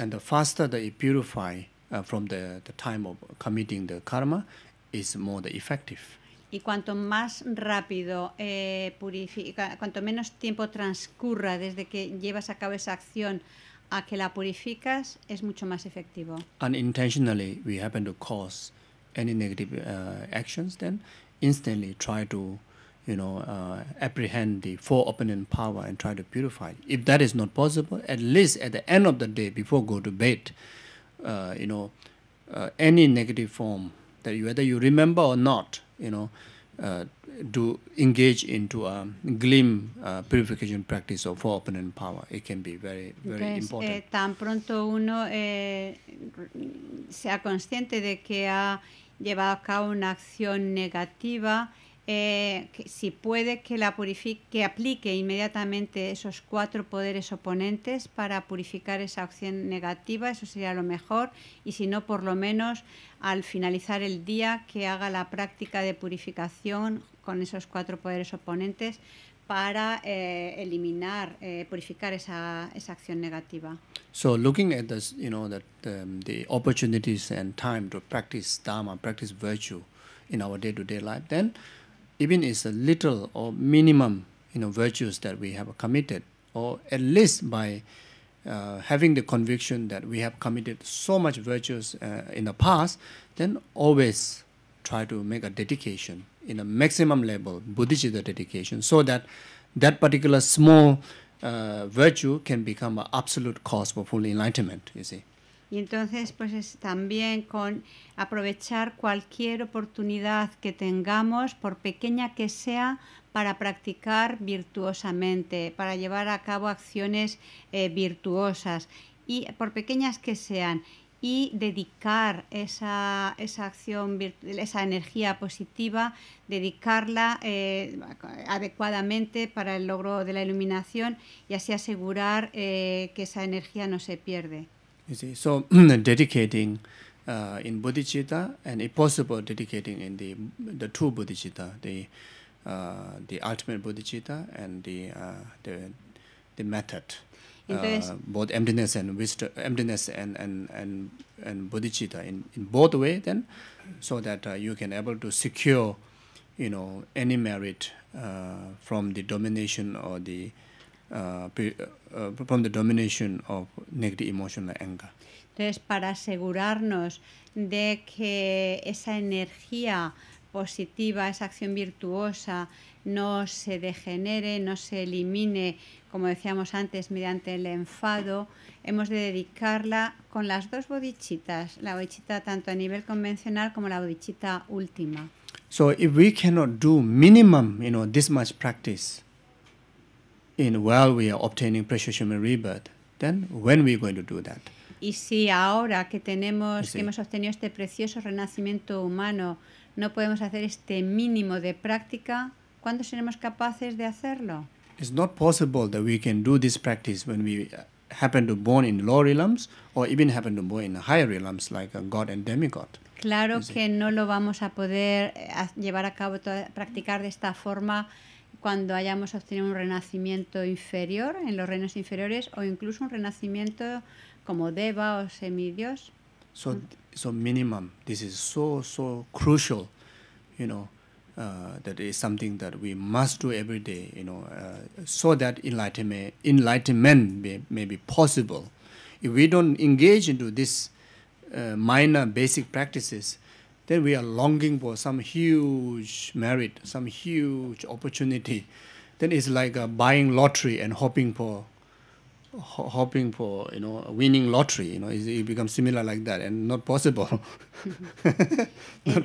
Y cuanto más rápido, eh, purifica, cuanto menos tiempo transcurra desde que llevas a cabo esa acción a que la purificas es mucho más efectivo. Unintentionally, we happen to cause any negative uh, actions, then instantly try to, you know, uh, apprehend the four opening power and try to purify If that is not possible, at least at the end of the day, before go to bed, uh, you know, uh, any negative form that you, whether you remember or not, you know, uh, do engage into a uh, purification practice of power. It can be very, very important. Eh, tan pronto uno eh, sea consciente de que ha llevado a cabo una acción negativa, eh, si puede que la purifique, que aplique inmediatamente esos cuatro poderes oponentes para purificar esa acción negativa, eso sería lo mejor, y si no, por lo menos al finalizar el día que haga la práctica de purificación con esos cuatro poderes oponentes para eh, eliminar, eh, purificar esa, esa acción negativa. So looking at this, you know, that um, the opportunities and time to practice dharma, practice virtue in our day-to-day -day life, then even it's a little or minimum, you know, virtues that we have committed, or at least by uh, having the conviction that we have committed so much virtues uh, in the past, then always Y entonces, pues es también con aprovechar cualquier oportunidad que tengamos, por pequeña que sea, para practicar virtuosamente, para llevar a cabo acciones eh, virtuosas, y por pequeñas que sean y dedicar esa, esa acción, esa energía positiva, dedicarla eh, adecuadamente para el logro de la iluminación y así asegurar eh, que esa energía no se pierde. so <clears throat> dedicating uh, in bodhicitta and if possible dedicating in the, the two bodhicitta, the, uh, the ultimate bodhicitta and the, uh, the, the method. uh, both emptiness and wisdom, emptiness and and and and bodhicitta in, in both way then, so that uh, you can able to secure, you know, any merit uh, from the domination or the uh, uh, from the domination of negative emotion emotional anger. Entonces, para asegurarnos de que esa energía positiva, esa acción virtuosa, no se degenere, no se elimine, como decíamos antes, mediante el enfado. Hemos de dedicarla con las dos bodichitas, la bodichita tanto a nivel convencional como la bodichita última. So if we cannot do minimum, you know, this much practice in we are obtaining precious human rebirth, then when we going to do that? Y si ahora que tenemos, que hemos obtenido este precioso renacimiento humano, no podemos hacer este mínimo de práctica, ¿Cuándo seremos capaces de hacerlo? It's not possible that we can do this practice when we uh, happen to born in lower realms or even happen to born in higher realms like a uh, god and demigod. Claro que no lo vamos a poder eh, llevar a cabo, practicar de esta forma cuando hayamos obtenido un renacimiento inferior, en los reinos inferiores, o incluso un renacimiento como Deva o semidios. So, mm. so minimum, this is so, so crucial, you know, uh that is something that we must do every day you know uh, so that enlightenment enlightenment may, may be possible if we don't engage into this uh, minor basic practices then we are longing for some huge merit some huge opportunity then it's like uh, buying lottery and hoping for hoping for you know winning lottery similar like that and not possible <laughs> not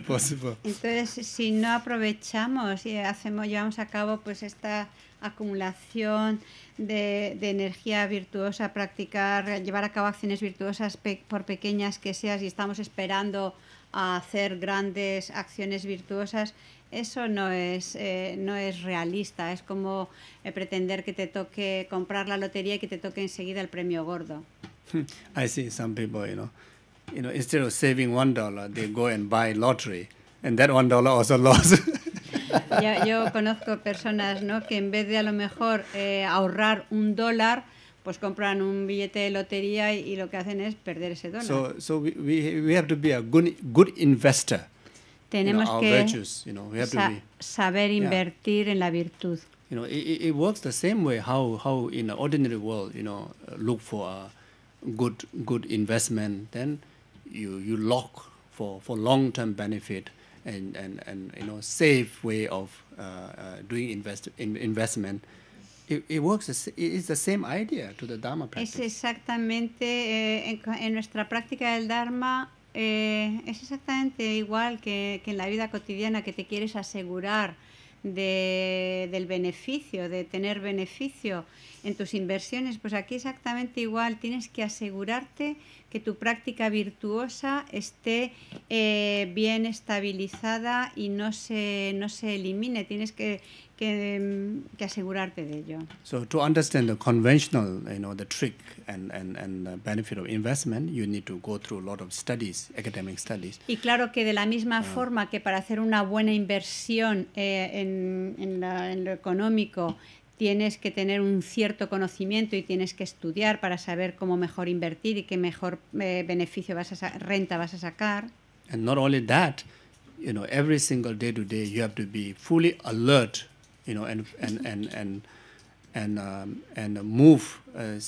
entonces si no aprovechamos y hacemos llevamos a cabo pues esta acumulación de, energía virtuosa practicar llevar a cabo acciones virtuosas por pequeñas que seas y estamos esperando a hacer grandes acciones virtuosas eso no es, eh, no es realista. Es como eh, pretender que te toque comprar la lotería y que te toque enseguida el premio gordo. <laughs> I see some people, you know, you know, instead of saving one dollar, they go and buy lottery, and that one dollar also <laughs> lost. yo, yo, conozco personas, ¿no? Que en vez de a lo mejor eh, ahorrar un dólar, pues compran un billete de lotería y, lo que hacen es perder ese dólar. So, so we, we, we have to be a good, good investor tenemos que we have to be, saber invertir yeah. en la virtud. You know, it, works the same way how, how in the ordinary world, you know, look for a good, good investment, then you, you lock for, for long-term benefit and, and, and, you know, safe way of uh, uh, doing invest, investment. It, works, it's the same idea to the Dharma practice. Es exactamente, eh, en, en nuestra práctica del Dharma, eh, es exactamente igual que, que, en la vida cotidiana que te quieres asegurar de, del beneficio, de tener beneficio en tus inversiones, pues aquí exactamente igual, tienes que asegurarte que tu práctica virtuosa esté eh, bien estabilizada y no se, no se elimine. Tienes que, que, mm, que asegurarte de ello. So to understand the conventional, you know, the trick and, and, and the benefit of investment, you need to go through a lot of studies, academic studies. Y claro que de la misma uh, forma que para hacer una buena inversión eh, en, en, la, en lo económico tienes que tener un cierto conocimiento y tienes que estudiar para saber cómo mejor invertir y qué mejor eh, beneficio vas a renta vas a sacar. And not only that, you know, every single day to day you have to be fully alert, you know, and and and and and um, and move uh,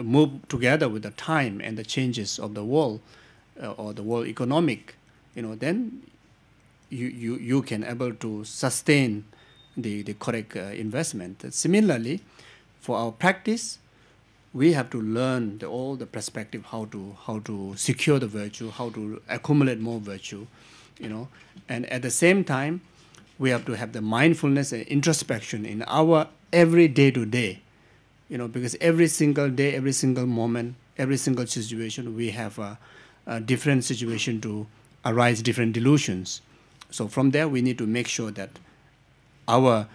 move together with the time and the changes of the world uh, or the world economic, you know, then you you you can able to sustain the, the correct uh, investment. Similarly, for our practice, we have to learn the, all the perspective how to how to secure the virtue, how to accumulate more virtue, you know, and at the same time, we have to have the mindfulness and introspection in our every day to day, you know, because every single day, every single moment, every single situation, we have a, a different situation to arise different delusions. So from there, we need to make sure that our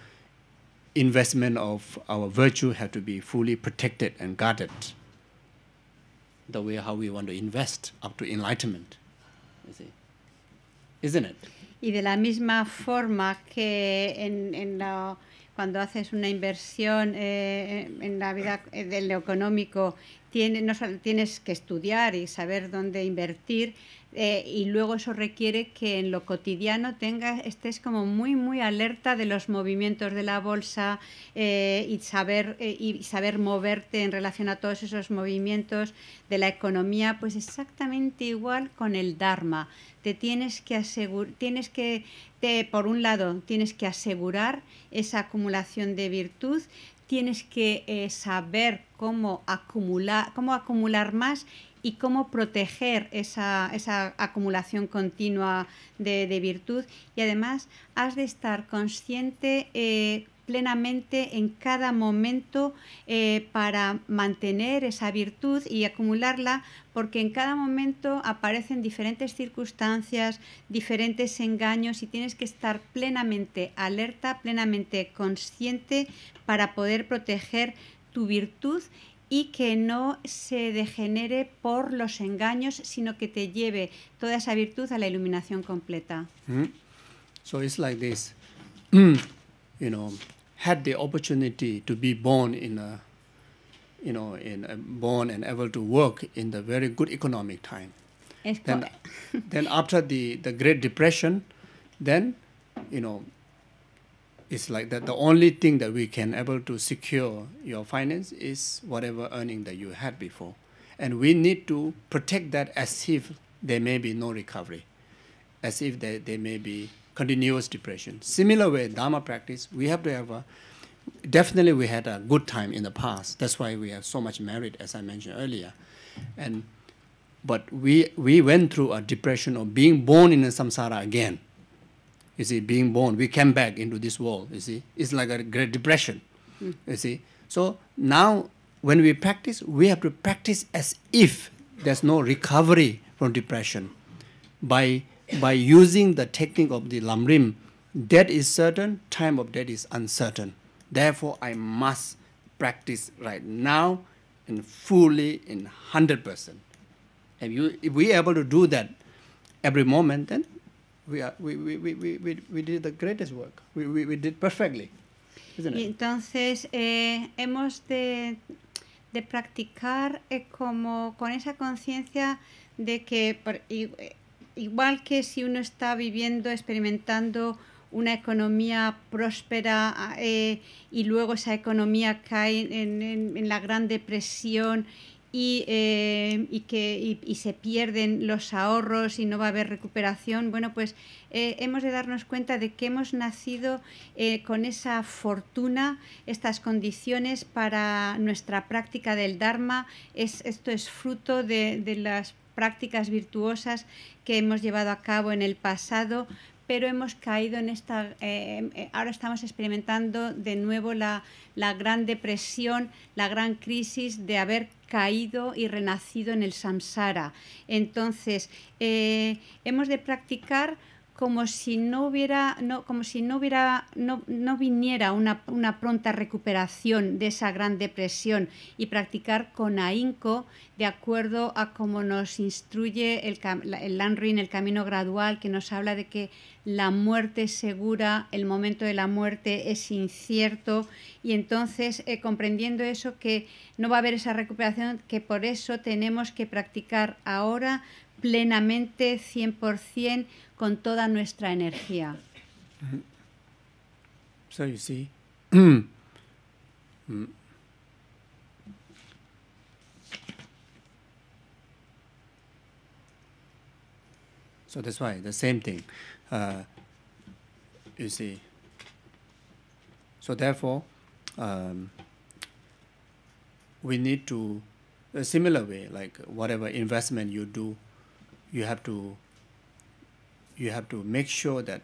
investment of our virtue have to be fully protected and guarded. The way how we want to invest up to enlightenment. You see? Isn't it? Y de la misma forma que en, en la, cuando haces una inversión eh, eh en la vida eh, de lo económico, tiene, no, tienes que estudiar y saber dónde invertir, eh, y luego eso requiere que en lo cotidiano tengas, estés como muy, muy alerta de los movimientos de la bolsa eh, y, saber, eh, y saber moverte en relación a todos esos movimientos de la economía, pues exactamente igual con el Dharma. Te tienes que asegurar, tienes que, por un lado, tienes que asegurar esa acumulación de virtud, tienes que saber cómo acumular, cómo acumular más y cómo proteger esa, esa acumulación continua de, virtud. Y además has de estar consciente eh, plenamente en cada momento eh, para mantener esa virtud y acumularla, porque en cada momento aparecen diferentes circunstancias, diferentes engaños y tienes que estar plenamente alerta, plenamente consciente para poder proteger tu virtud y que no se degenere por los engaños, sino que te lleve toda esa virtud a la iluminación completa. Mm. So it's like this. Mm. you know, had the opportunity to be born in a you know, in born and able to work in the very good economic time. then, then after the, the Great Depression, then, you know, it's like that the only thing that we can able to secure your finance is whatever earning that you had before and we need to protect that as if there may be no recovery as if there, there may be continuous depression similar way dharma practice we have to have a definitely we had a good time in the past that's why we have so much merit as i mentioned earlier and but we we went through a depression of being born in a samsara again you see, being born, we came back into this world, you see. It's like a great depression, mm. you see. So now when we practice, we have to practice as if there's no recovery from depression. By, by using the technique of the Lamrim, death is certain, time of death is uncertain. Therefore, I must practice right now and fully in 100%. If, you, if we're able to do that every moment, then we, Entonces, hemos de, de practicar eh, como con esa conciencia de que eh, igual que si uno está viviendo, experimentando una economía próspera eh, y luego esa economía cae en, en la Gran Depresión eh, y, que, se pierden los ahorros y no va a haber recuperación, bueno, pues eh, hemos de darnos cuenta de que hemos nacido eh, con esa fortuna, estas condiciones para nuestra práctica del Dharma. Es, esto es fruto de, de las prácticas virtuosas que hemos llevado a cabo en el pasado, pero hemos caído en esta, eh, eh, ahora estamos experimentando de nuevo la, gran depresión, la gran crisis de haber caído y renacido en el samsara. Entonces, eh, hemos de practicar como si no hubiera, no, como si no hubiera, no, viniera una, pronta recuperación de esa gran depresión y practicar con ahínco de acuerdo a como nos instruye el, el en el camino gradual, que nos habla de que la muerte es segura, el momento de la muerte es incierto y entonces eh, comprendiendo eso que no va a haber esa recuperación, que por eso tenemos que practicar ahora plenamente, 100%, con toda nuestra energía. So you see, so that's why the same thing. Uh, you see. So therefore, um, we need to a similar way, like whatever investment you do, you have to you have to make sure that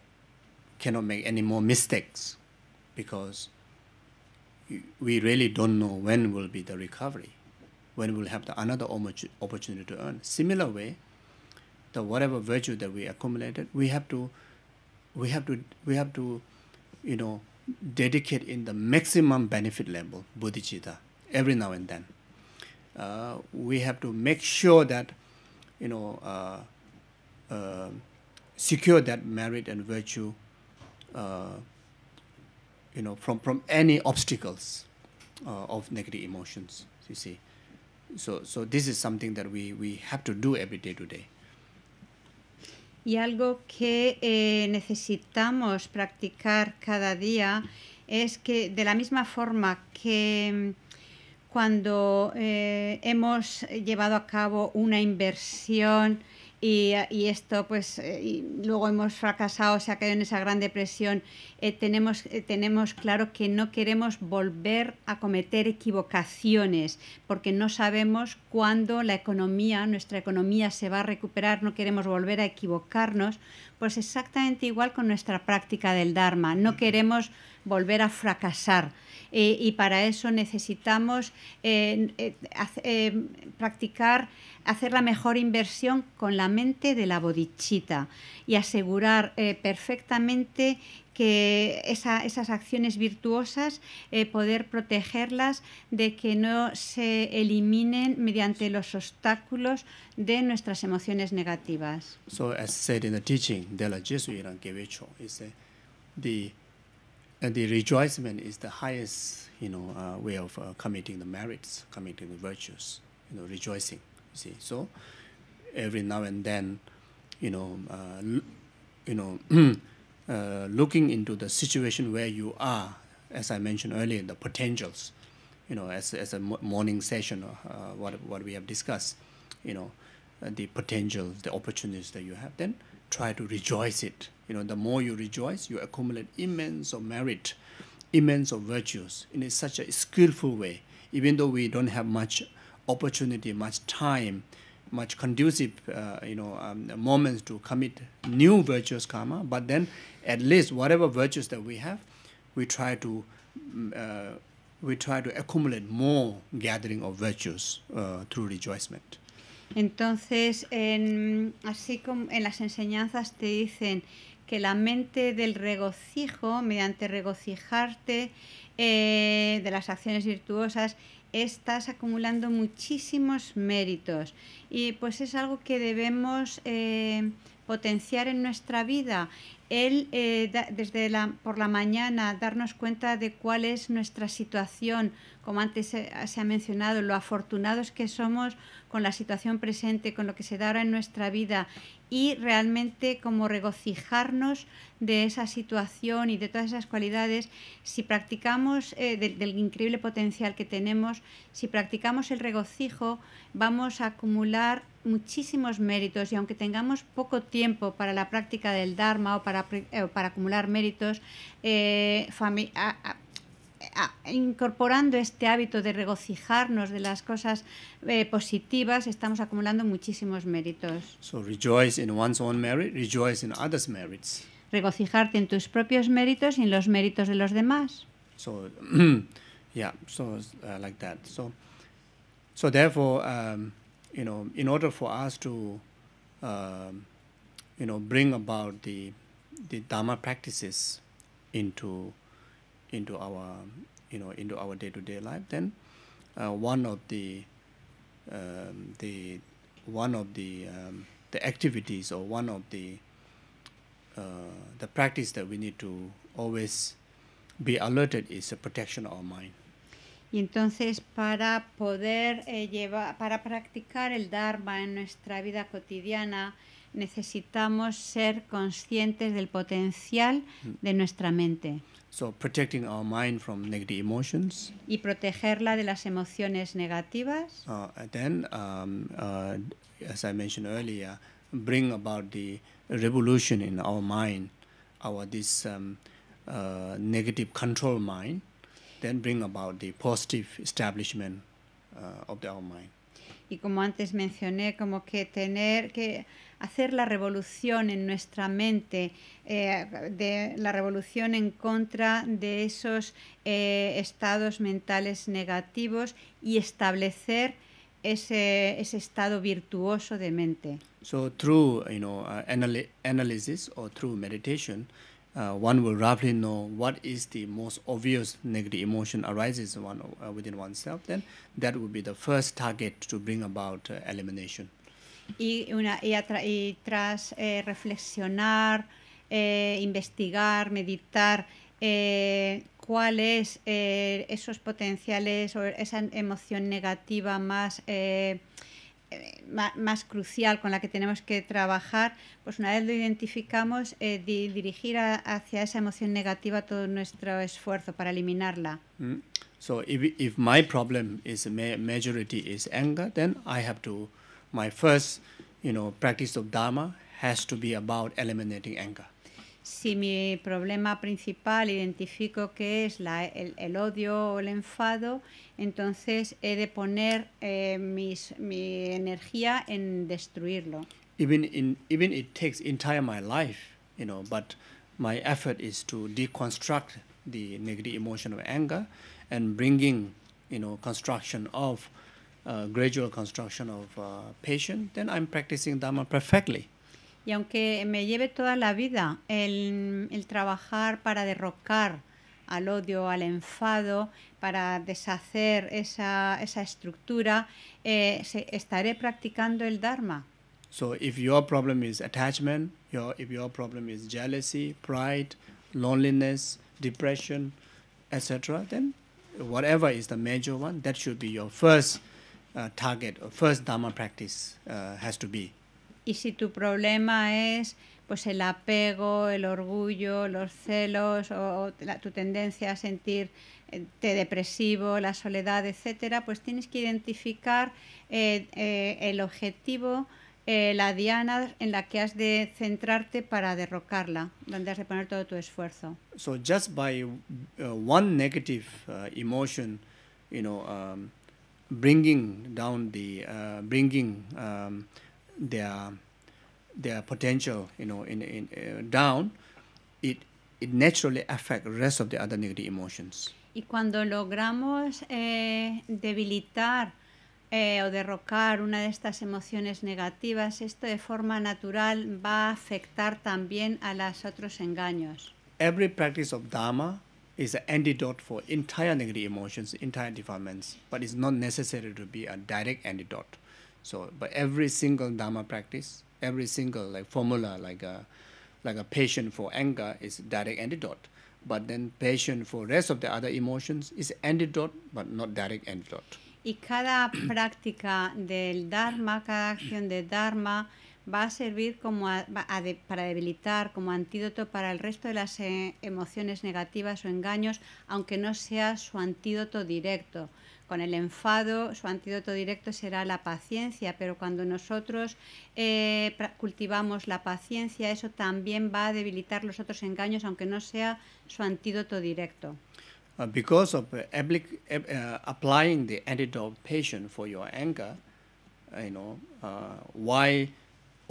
cannot make any more mistakes because we really don't know when will be the recovery, when we'll have the another opportunity to earn. Similar way, the whatever virtue that we accumulated, we have to, we have to, we have to, you know, dedicate in the maximum benefit level bodhicitta every now and then. Uh, we have to make sure that, you know, uh, uh, secure that merit and virtue, uh, you know, from from any obstacles uh, of negative emotions. You see, so so this is something that we we have to do every day today. y algo que eh, necesitamos practicar cada día es que de la misma forma que mm, cuando eh, hemos llevado a cabo una inversión eh, y, esto pues eh, luego hemos fracasado, se ha caído en esa gran depresión, eh, tenemos, tenemos claro que no queremos volver a cometer equivocaciones porque no sabemos cuándo la economía, nuestra economía se va a recuperar, no queremos volver a equivocarnos, pues exactamente igual con nuestra práctica del Dharma, no queremos volver a fracasar eh, y para eso necesitamos eh, eh, practicar, hacer la mejor inversión con la mente de la bodichita y asegurar perfectamente que esas acciones virtuosas, poder protegerlas de que no se eliminen mediante los obstáculos de nuestras emociones negativas. So as said in the teaching de la is And the rejoicement is the highest, you know, uh, way of uh, committing the merits, committing the virtues, you know, rejoicing. You see, so every now and then, you know, uh, you know, <clears throat> uh, looking into the situation where you are, as I mentioned earlier, the potentials, you know, as as a morning session, uh, what what we have discussed, you know, uh, the potentials, the opportunities that you have, then try to rejoice it you know, the more you rejoice, you accumulate immense of merit, immense of virtues in such a skillful way. Even though we don't have much opportunity, much time, much conducive, uh, you know, um, moments to commit new virtuous karma. But then, at least whatever virtues that we have, we try to mm, uh, we try to accumulate more gathering of virtues uh, through rejoicement. Entonces, en, así como en las enseñanzas te dicen que la mente del regocijo, mediante regocijarte eh, de las acciones virtuosas, estás acumulando muchísimos méritos. Y pues es algo que debemos eh, potenciar en nuestra vida. El, eh, desde la, por la mañana, darnos cuenta de cuál es nuestra situación, como antes se, ha mencionado, lo afortunados que somos con la situación presente, con lo que se da ahora en nuestra vida y realmente como regocijarnos de esa situación y de todas esas cualidades, si practicamos eh, del increíble potencial que tenemos, si practicamos el regocijo, vamos a acumular muchísimos méritos y aunque tengamos poco tiempo para la práctica del Dharma o para, eh, para acumular méritos, eh, incorporando este hábito de regocijarnos de las cosas eh, positivas, estamos acumulando muchísimos méritos. So rejoice in one's own merit, rejoice in others' merits. Regocijarte en tus propios méritos y en los méritos de los demás. So <clears throat> yeah, so uh, like that. So so therefore, um, you know, in order for us to uh, you know bring about the the dharma practices into into our you know into our day-to-day -day life then uh, one of the um, the one of the um, the activities or one of the uh, the practice that we need to always be alerted is the protection of mind. Y entonces para poder eh, llevar, para practicar el Dharma en nuestra vida cotidiana, necesitamos ser conscientes del potencial mm. de nuestra mente. So protecting our mind from negative emotions. Y protegerla de las emociones negativas. and uh, then, um, uh, as I mentioned earlier, bring about the revolution in our mind, our this um, uh, negative control mind, then bring about the positive establishment uh, of the, our mind. Y como antes mencioné, como que tener que hacer la revolución en nuestra mente, eh, de la revolución en contra de esos eh, estados mentales negativos y establecer ese, ese estado virtuoso de mente. So through you know uh, analysis or through meditation, uh, one will roughly know what is the most obvious negative emotion arises one, uh, within oneself. Then that would be the first target to bring about uh, elimination y, una, y, tras eh, reflexionar, eh, investigar, meditar, eh, cuáles esos potenciales o esa emoción negativa más, más, crucial con la que tenemos que trabajar, pues una vez lo identificamos, dirigir hacia esa emoción negativa todo nuestro esfuerzo para eliminarla. Mm. So if, if my problem is majority is anger, then I have to my first, you know, practice of Dharma has to be about eliminating anger. Si mi problema principal identifico que es la, el, el, odio o el enfado, entonces he de poner eh, mis, mi energía en destruirlo. Even, in, even it takes entire my life, you know, but my effort is to deconstruct the negative emotion of anger and bringing, you know, construction of uh, gradual construction of uh, patient, then I'm practicing Dharma perfectly. Y aunque me lleve toda la vida el, el trabajar para derrocar al odio, al enfado, para deshacer esa, esa estructura, eh, se, estaré practicando el Dharma. So if your problem is attachment, your, if your problem is jealousy, pride, loneliness, depression, etc., then whatever is the major one, that should be your first Uh, target, uh, first Dharma practice uh, has to be. Y si tu problema es pues el apego, el orgullo, los celos o, tu tendencia a sentirte eh, depresivo, la soledad, etcétera, pues tienes que identificar eh, eh, el objetivo, la diana en la que has de centrarte para derrocarla, donde has de poner todo tu esfuerzo. So just by one negative emotion, you know, um, bringing down the uh, bringing um, their their potential you know in, in uh, down it it naturally affect rest of the other negative emotions y cuando logramos eh, debilitar eh, o derrocar una de estas emociones negativas esto de forma natural va a afectar también a los otros engaños every practice of dharma is an antidote for entire negative emotions, entire defilements, but it's not necessary to be a direct antidote. So, but every single Dharma practice, every single like formula, like a, like a patient for anger is direct antidote. But then patient for rest of the other emotions is antidote, but not direct antidote. Y cada práctica del Dharma, cada acción de Dharma, va a servir como para debilitar, como antídoto para el resto de las eh, emociones negativas o engaños, aunque no sea su antídoto directo. Con el enfado, su antídoto directo será la paciencia, pero cuando nosotros eh, cultivamos la paciencia, eso también va a debilitar los otros engaños, aunque no sea su antídoto directo. Uh, because of uh, uh, applying the antidote patient for your anger, you know, why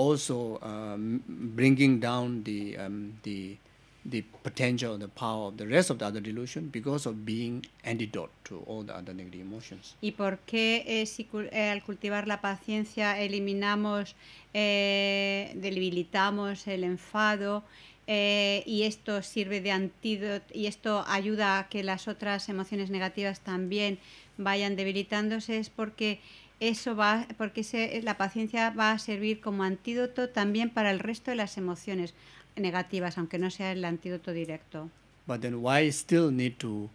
also um, bringing down the, um, the, the potential, the power of the rest of the other delusion because of being antidote to all the other negative emotions. ¿Y por qué eh, si, eh, al cultivar la paciencia eliminamos, eh, debilitamos el enfado eh, y esto sirve de antídoto y esto ayuda a que las otras emociones negativas también vayan debilitándose? porque eso va, porque eh, la paciencia va a servir como antídoto también para el resto de las emociones negativas, aunque no sea el antídoto directo. But then why still need to,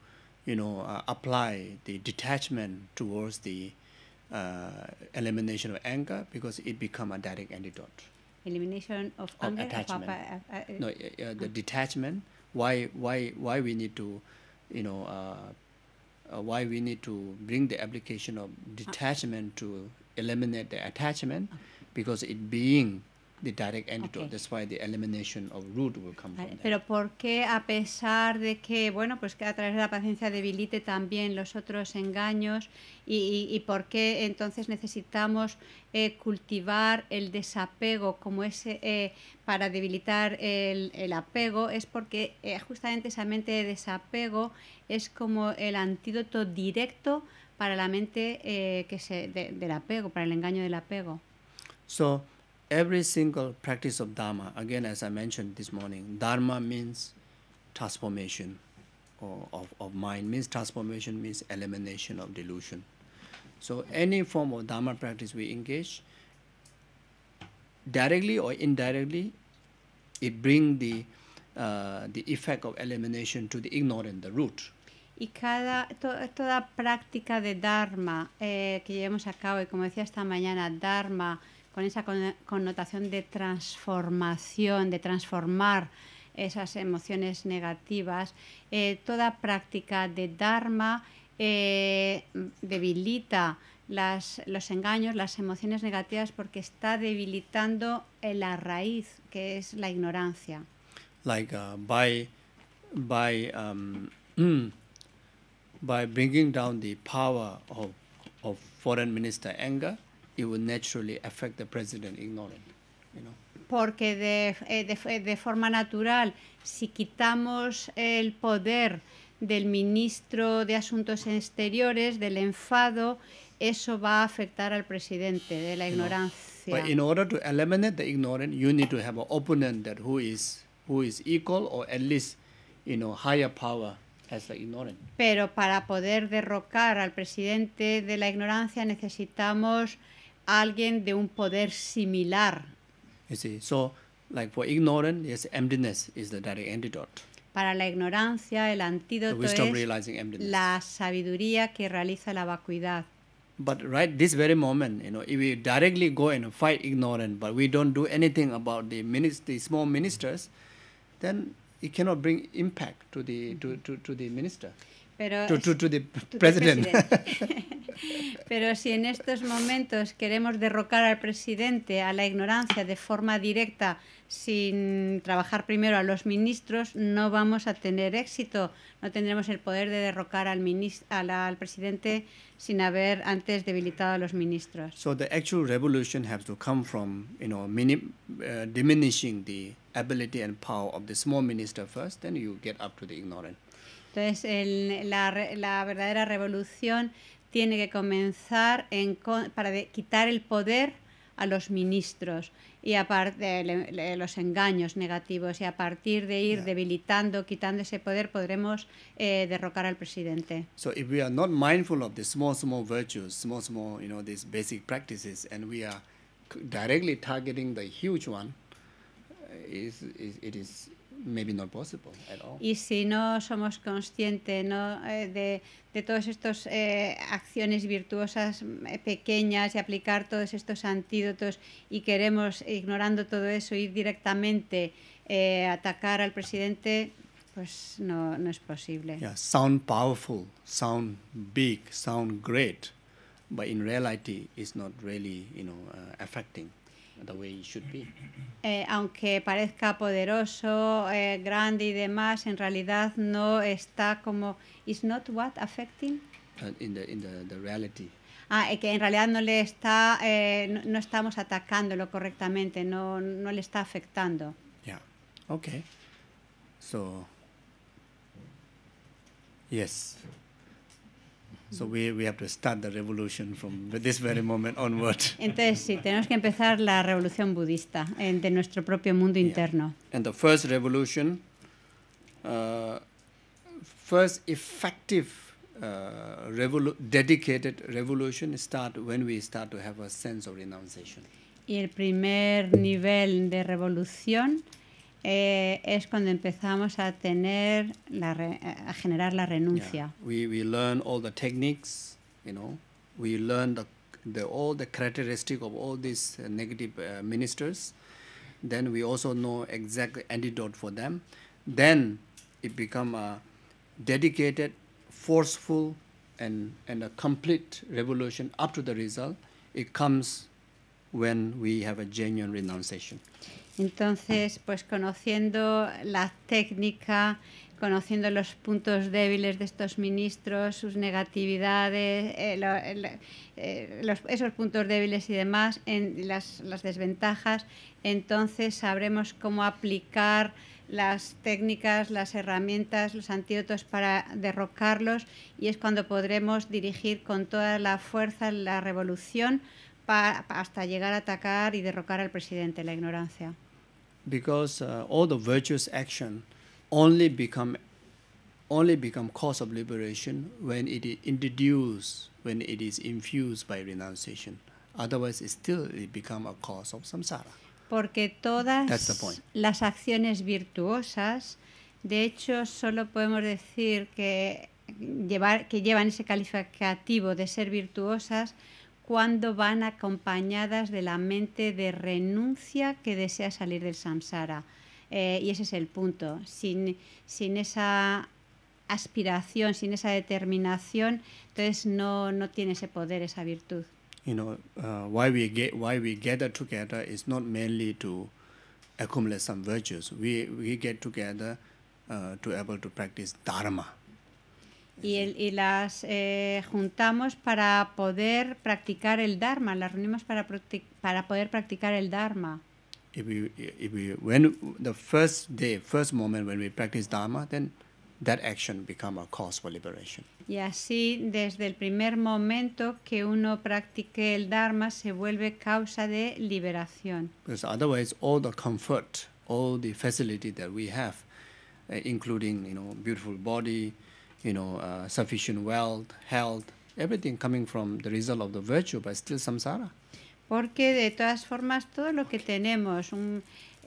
you know, uh, apply the detachment towards the uh, elimination of anger because it become a direct antidote. Elimination of, anger. no, the detachment. Why, why, why we need to, you know. Uh, uh, why we need to bring the application of detachment to eliminate the attachment because it being Pero ¿por qué a pesar de que bueno pues que a través de la paciencia debilite también los otros engaños y, y, por qué entonces necesitamos eh, cultivar el desapego como ese eh, para debilitar el, el, apego es porque eh, justamente esa mente de desapego es como el antídoto directo para la mente que se de, del apego para el engaño del apego. So every single practice of Dharma, again, as I mentioned this morning, Dharma means transformation of, of mind, means transformation means elimination of delusion. So, any form of Dharma practice we engage, directly or indirectly, it brings the, uh, the effect of elimination to the ignorant, the root. y cada, to, toda práctica de Dharma eh, que llevemos a cabo, y como decía esta mañana, Dharma con esa connotación de transformación, de transformar esas emociones negativas. Eh, toda práctica de Dharma eh, debilita las, los engaños, las emociones negativas, porque está debilitando eh, la raíz, que es la ignorancia. Like uh, um, <clears throat> bringing down the power of, of foreign anger, it would naturally affect the president ignorant. You know? Porque de, eh, de, eh, de forma natural, si quitamos el poder del ministro de Asuntos Exteriores, del enfado, eso va a afectar al presidente, de la ignorancia. But in order to eliminate the ignorant, you need to have an opponent that who is who is equal or at least, you know, higher power as the ignorant. Pero para poder derrocar al presidente de la ignorancia necesitamos alguien de un poder similar. You see, so like for ignorance, yes, emptiness is the direct antidote. Para la ignorancia, el antídoto es la sabiduría que realiza la vacuidad. But right this very moment, you know, if we directly go and fight ignorance, but we don't do anything about the, minist the small ministers, then it cannot bring impact to the, to, to, to the minister. Pero, to, the president. Pero si en estos momentos queremos derrocar al presidente a la ignorancia de forma directa, sin trabajar primero a los ministros, no vamos a tener éxito. No tendremos el poder de derrocar al, al, al presidente sin haber antes debilitado a los ministros. So the actual revolution has to come from, you know, uh, diminishing the ability and power of the small minister first, then you get up to the ignorant. Entonces, la, verdadera revolución tiene que comenzar para quitar el poder a los ministros y aparte los engaños negativos y a partir de ir debilitando, quitando ese poder, podremos eh, derrocar al presidente. mindful y si no somos conscientes eh, de, todas estas eh, acciones virtuosas eh, pequeñas y aplicar todos estos antídotos y queremos, ignorando todo eso, ir directamente eh, atacar al presidente, pues no, no es posible. sound powerful, sound big, sound great, but in reality it's not really, you know, uh, eh, aunque parezca poderoso, eh, grande y demás, en realidad no está como is not what affecting. Uh, in the in the, reality. Ah, eh, que en realidad no le está no, no, estamos atacándolo correctamente, no no le está afectando. Yeah. Okay. So Yes. So we, we have to start the revolution from this very moment onward. <laughs> Entonces sí, tenemos que empezar la revolución budista en, de nuestro propio mundo interno. Yeah. And the first revolution, uh, first effective uh, revolu dedicated revolution start when we start to have a sense of renunciation. Y el primer nivel de revolución eh, es cuando empezamos a tener la re, a generar la renuncia. Yeah. We, we learn all the techniques, you know. We learn the, the all the characteristic of all these uh, negative uh, ministers. Then we also know exact antidote for them. Then it become a dedicated, forceful, and and a complete revolution up to the result. It comes when we have a genuine renunciation. Entonces, pues conociendo la técnica, conociendo los puntos débiles de estos ministros, sus negatividades, eh, eh, esos puntos débiles y demás, en las, las desventajas, entonces sabremos cómo aplicar las técnicas, las herramientas, los antídotos para derrocarlos y es cuando podremos dirigir con toda la fuerza la revolución hasta llegar a atacar y derrocar al presidente, la ignorancia because uh, all the virtuous action only become only become cause of liberation when it is introduced, when it is infused by renunciation. Otherwise, it still it become a cause of samsara. Porque todas That's the point. las acciones virtuosas, de hecho, solo podemos decir que, llevar, que llevan ese calificativo de ser virtuosas cuando van acompañadas de la mente de renuncia que desea salir del samsara. Eh, y ese es el punto. Sin, sin, esa aspiración, sin esa determinación, entonces no, no tiene ese poder, esa virtud. You know, uh, why, we get, why we gather together is not mainly to accumulate some virtues. We, we get together uh, to able to practice dharma y, el, las eh, juntamos para poder practicar el Dharma, las reunimos para, para poder practicar el Dharma. If we, if we, when the first day, first moment when we practice Dharma, then that action become a cause for liberation. Y así, desde el primer momento que uno practique el Dharma, se vuelve causa de liberación. Because otherwise, all the comfort, all the facility that we have, eh, including, you know, beautiful body, porque de todas formas todo lo que tenemos,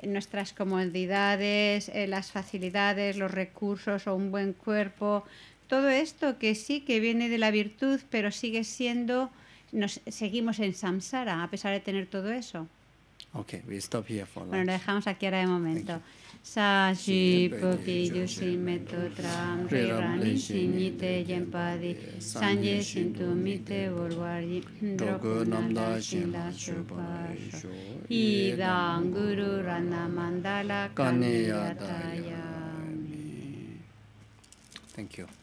nuestras comodidades, eh, las facilidades, los recursos o un buen cuerpo, todo esto que sí que viene de la virtud, pero sigue siendo, nos seguimos en samsara a pesar de tener todo eso. Okay, we stop here for Bueno, lo dejamos aquí ahora de momento. Sashi poki yushi meto tram re rani sinite yenpadi sanje sintu mite volvari drogo namda shinda shupasho idang guru rana mandala kane Thank you.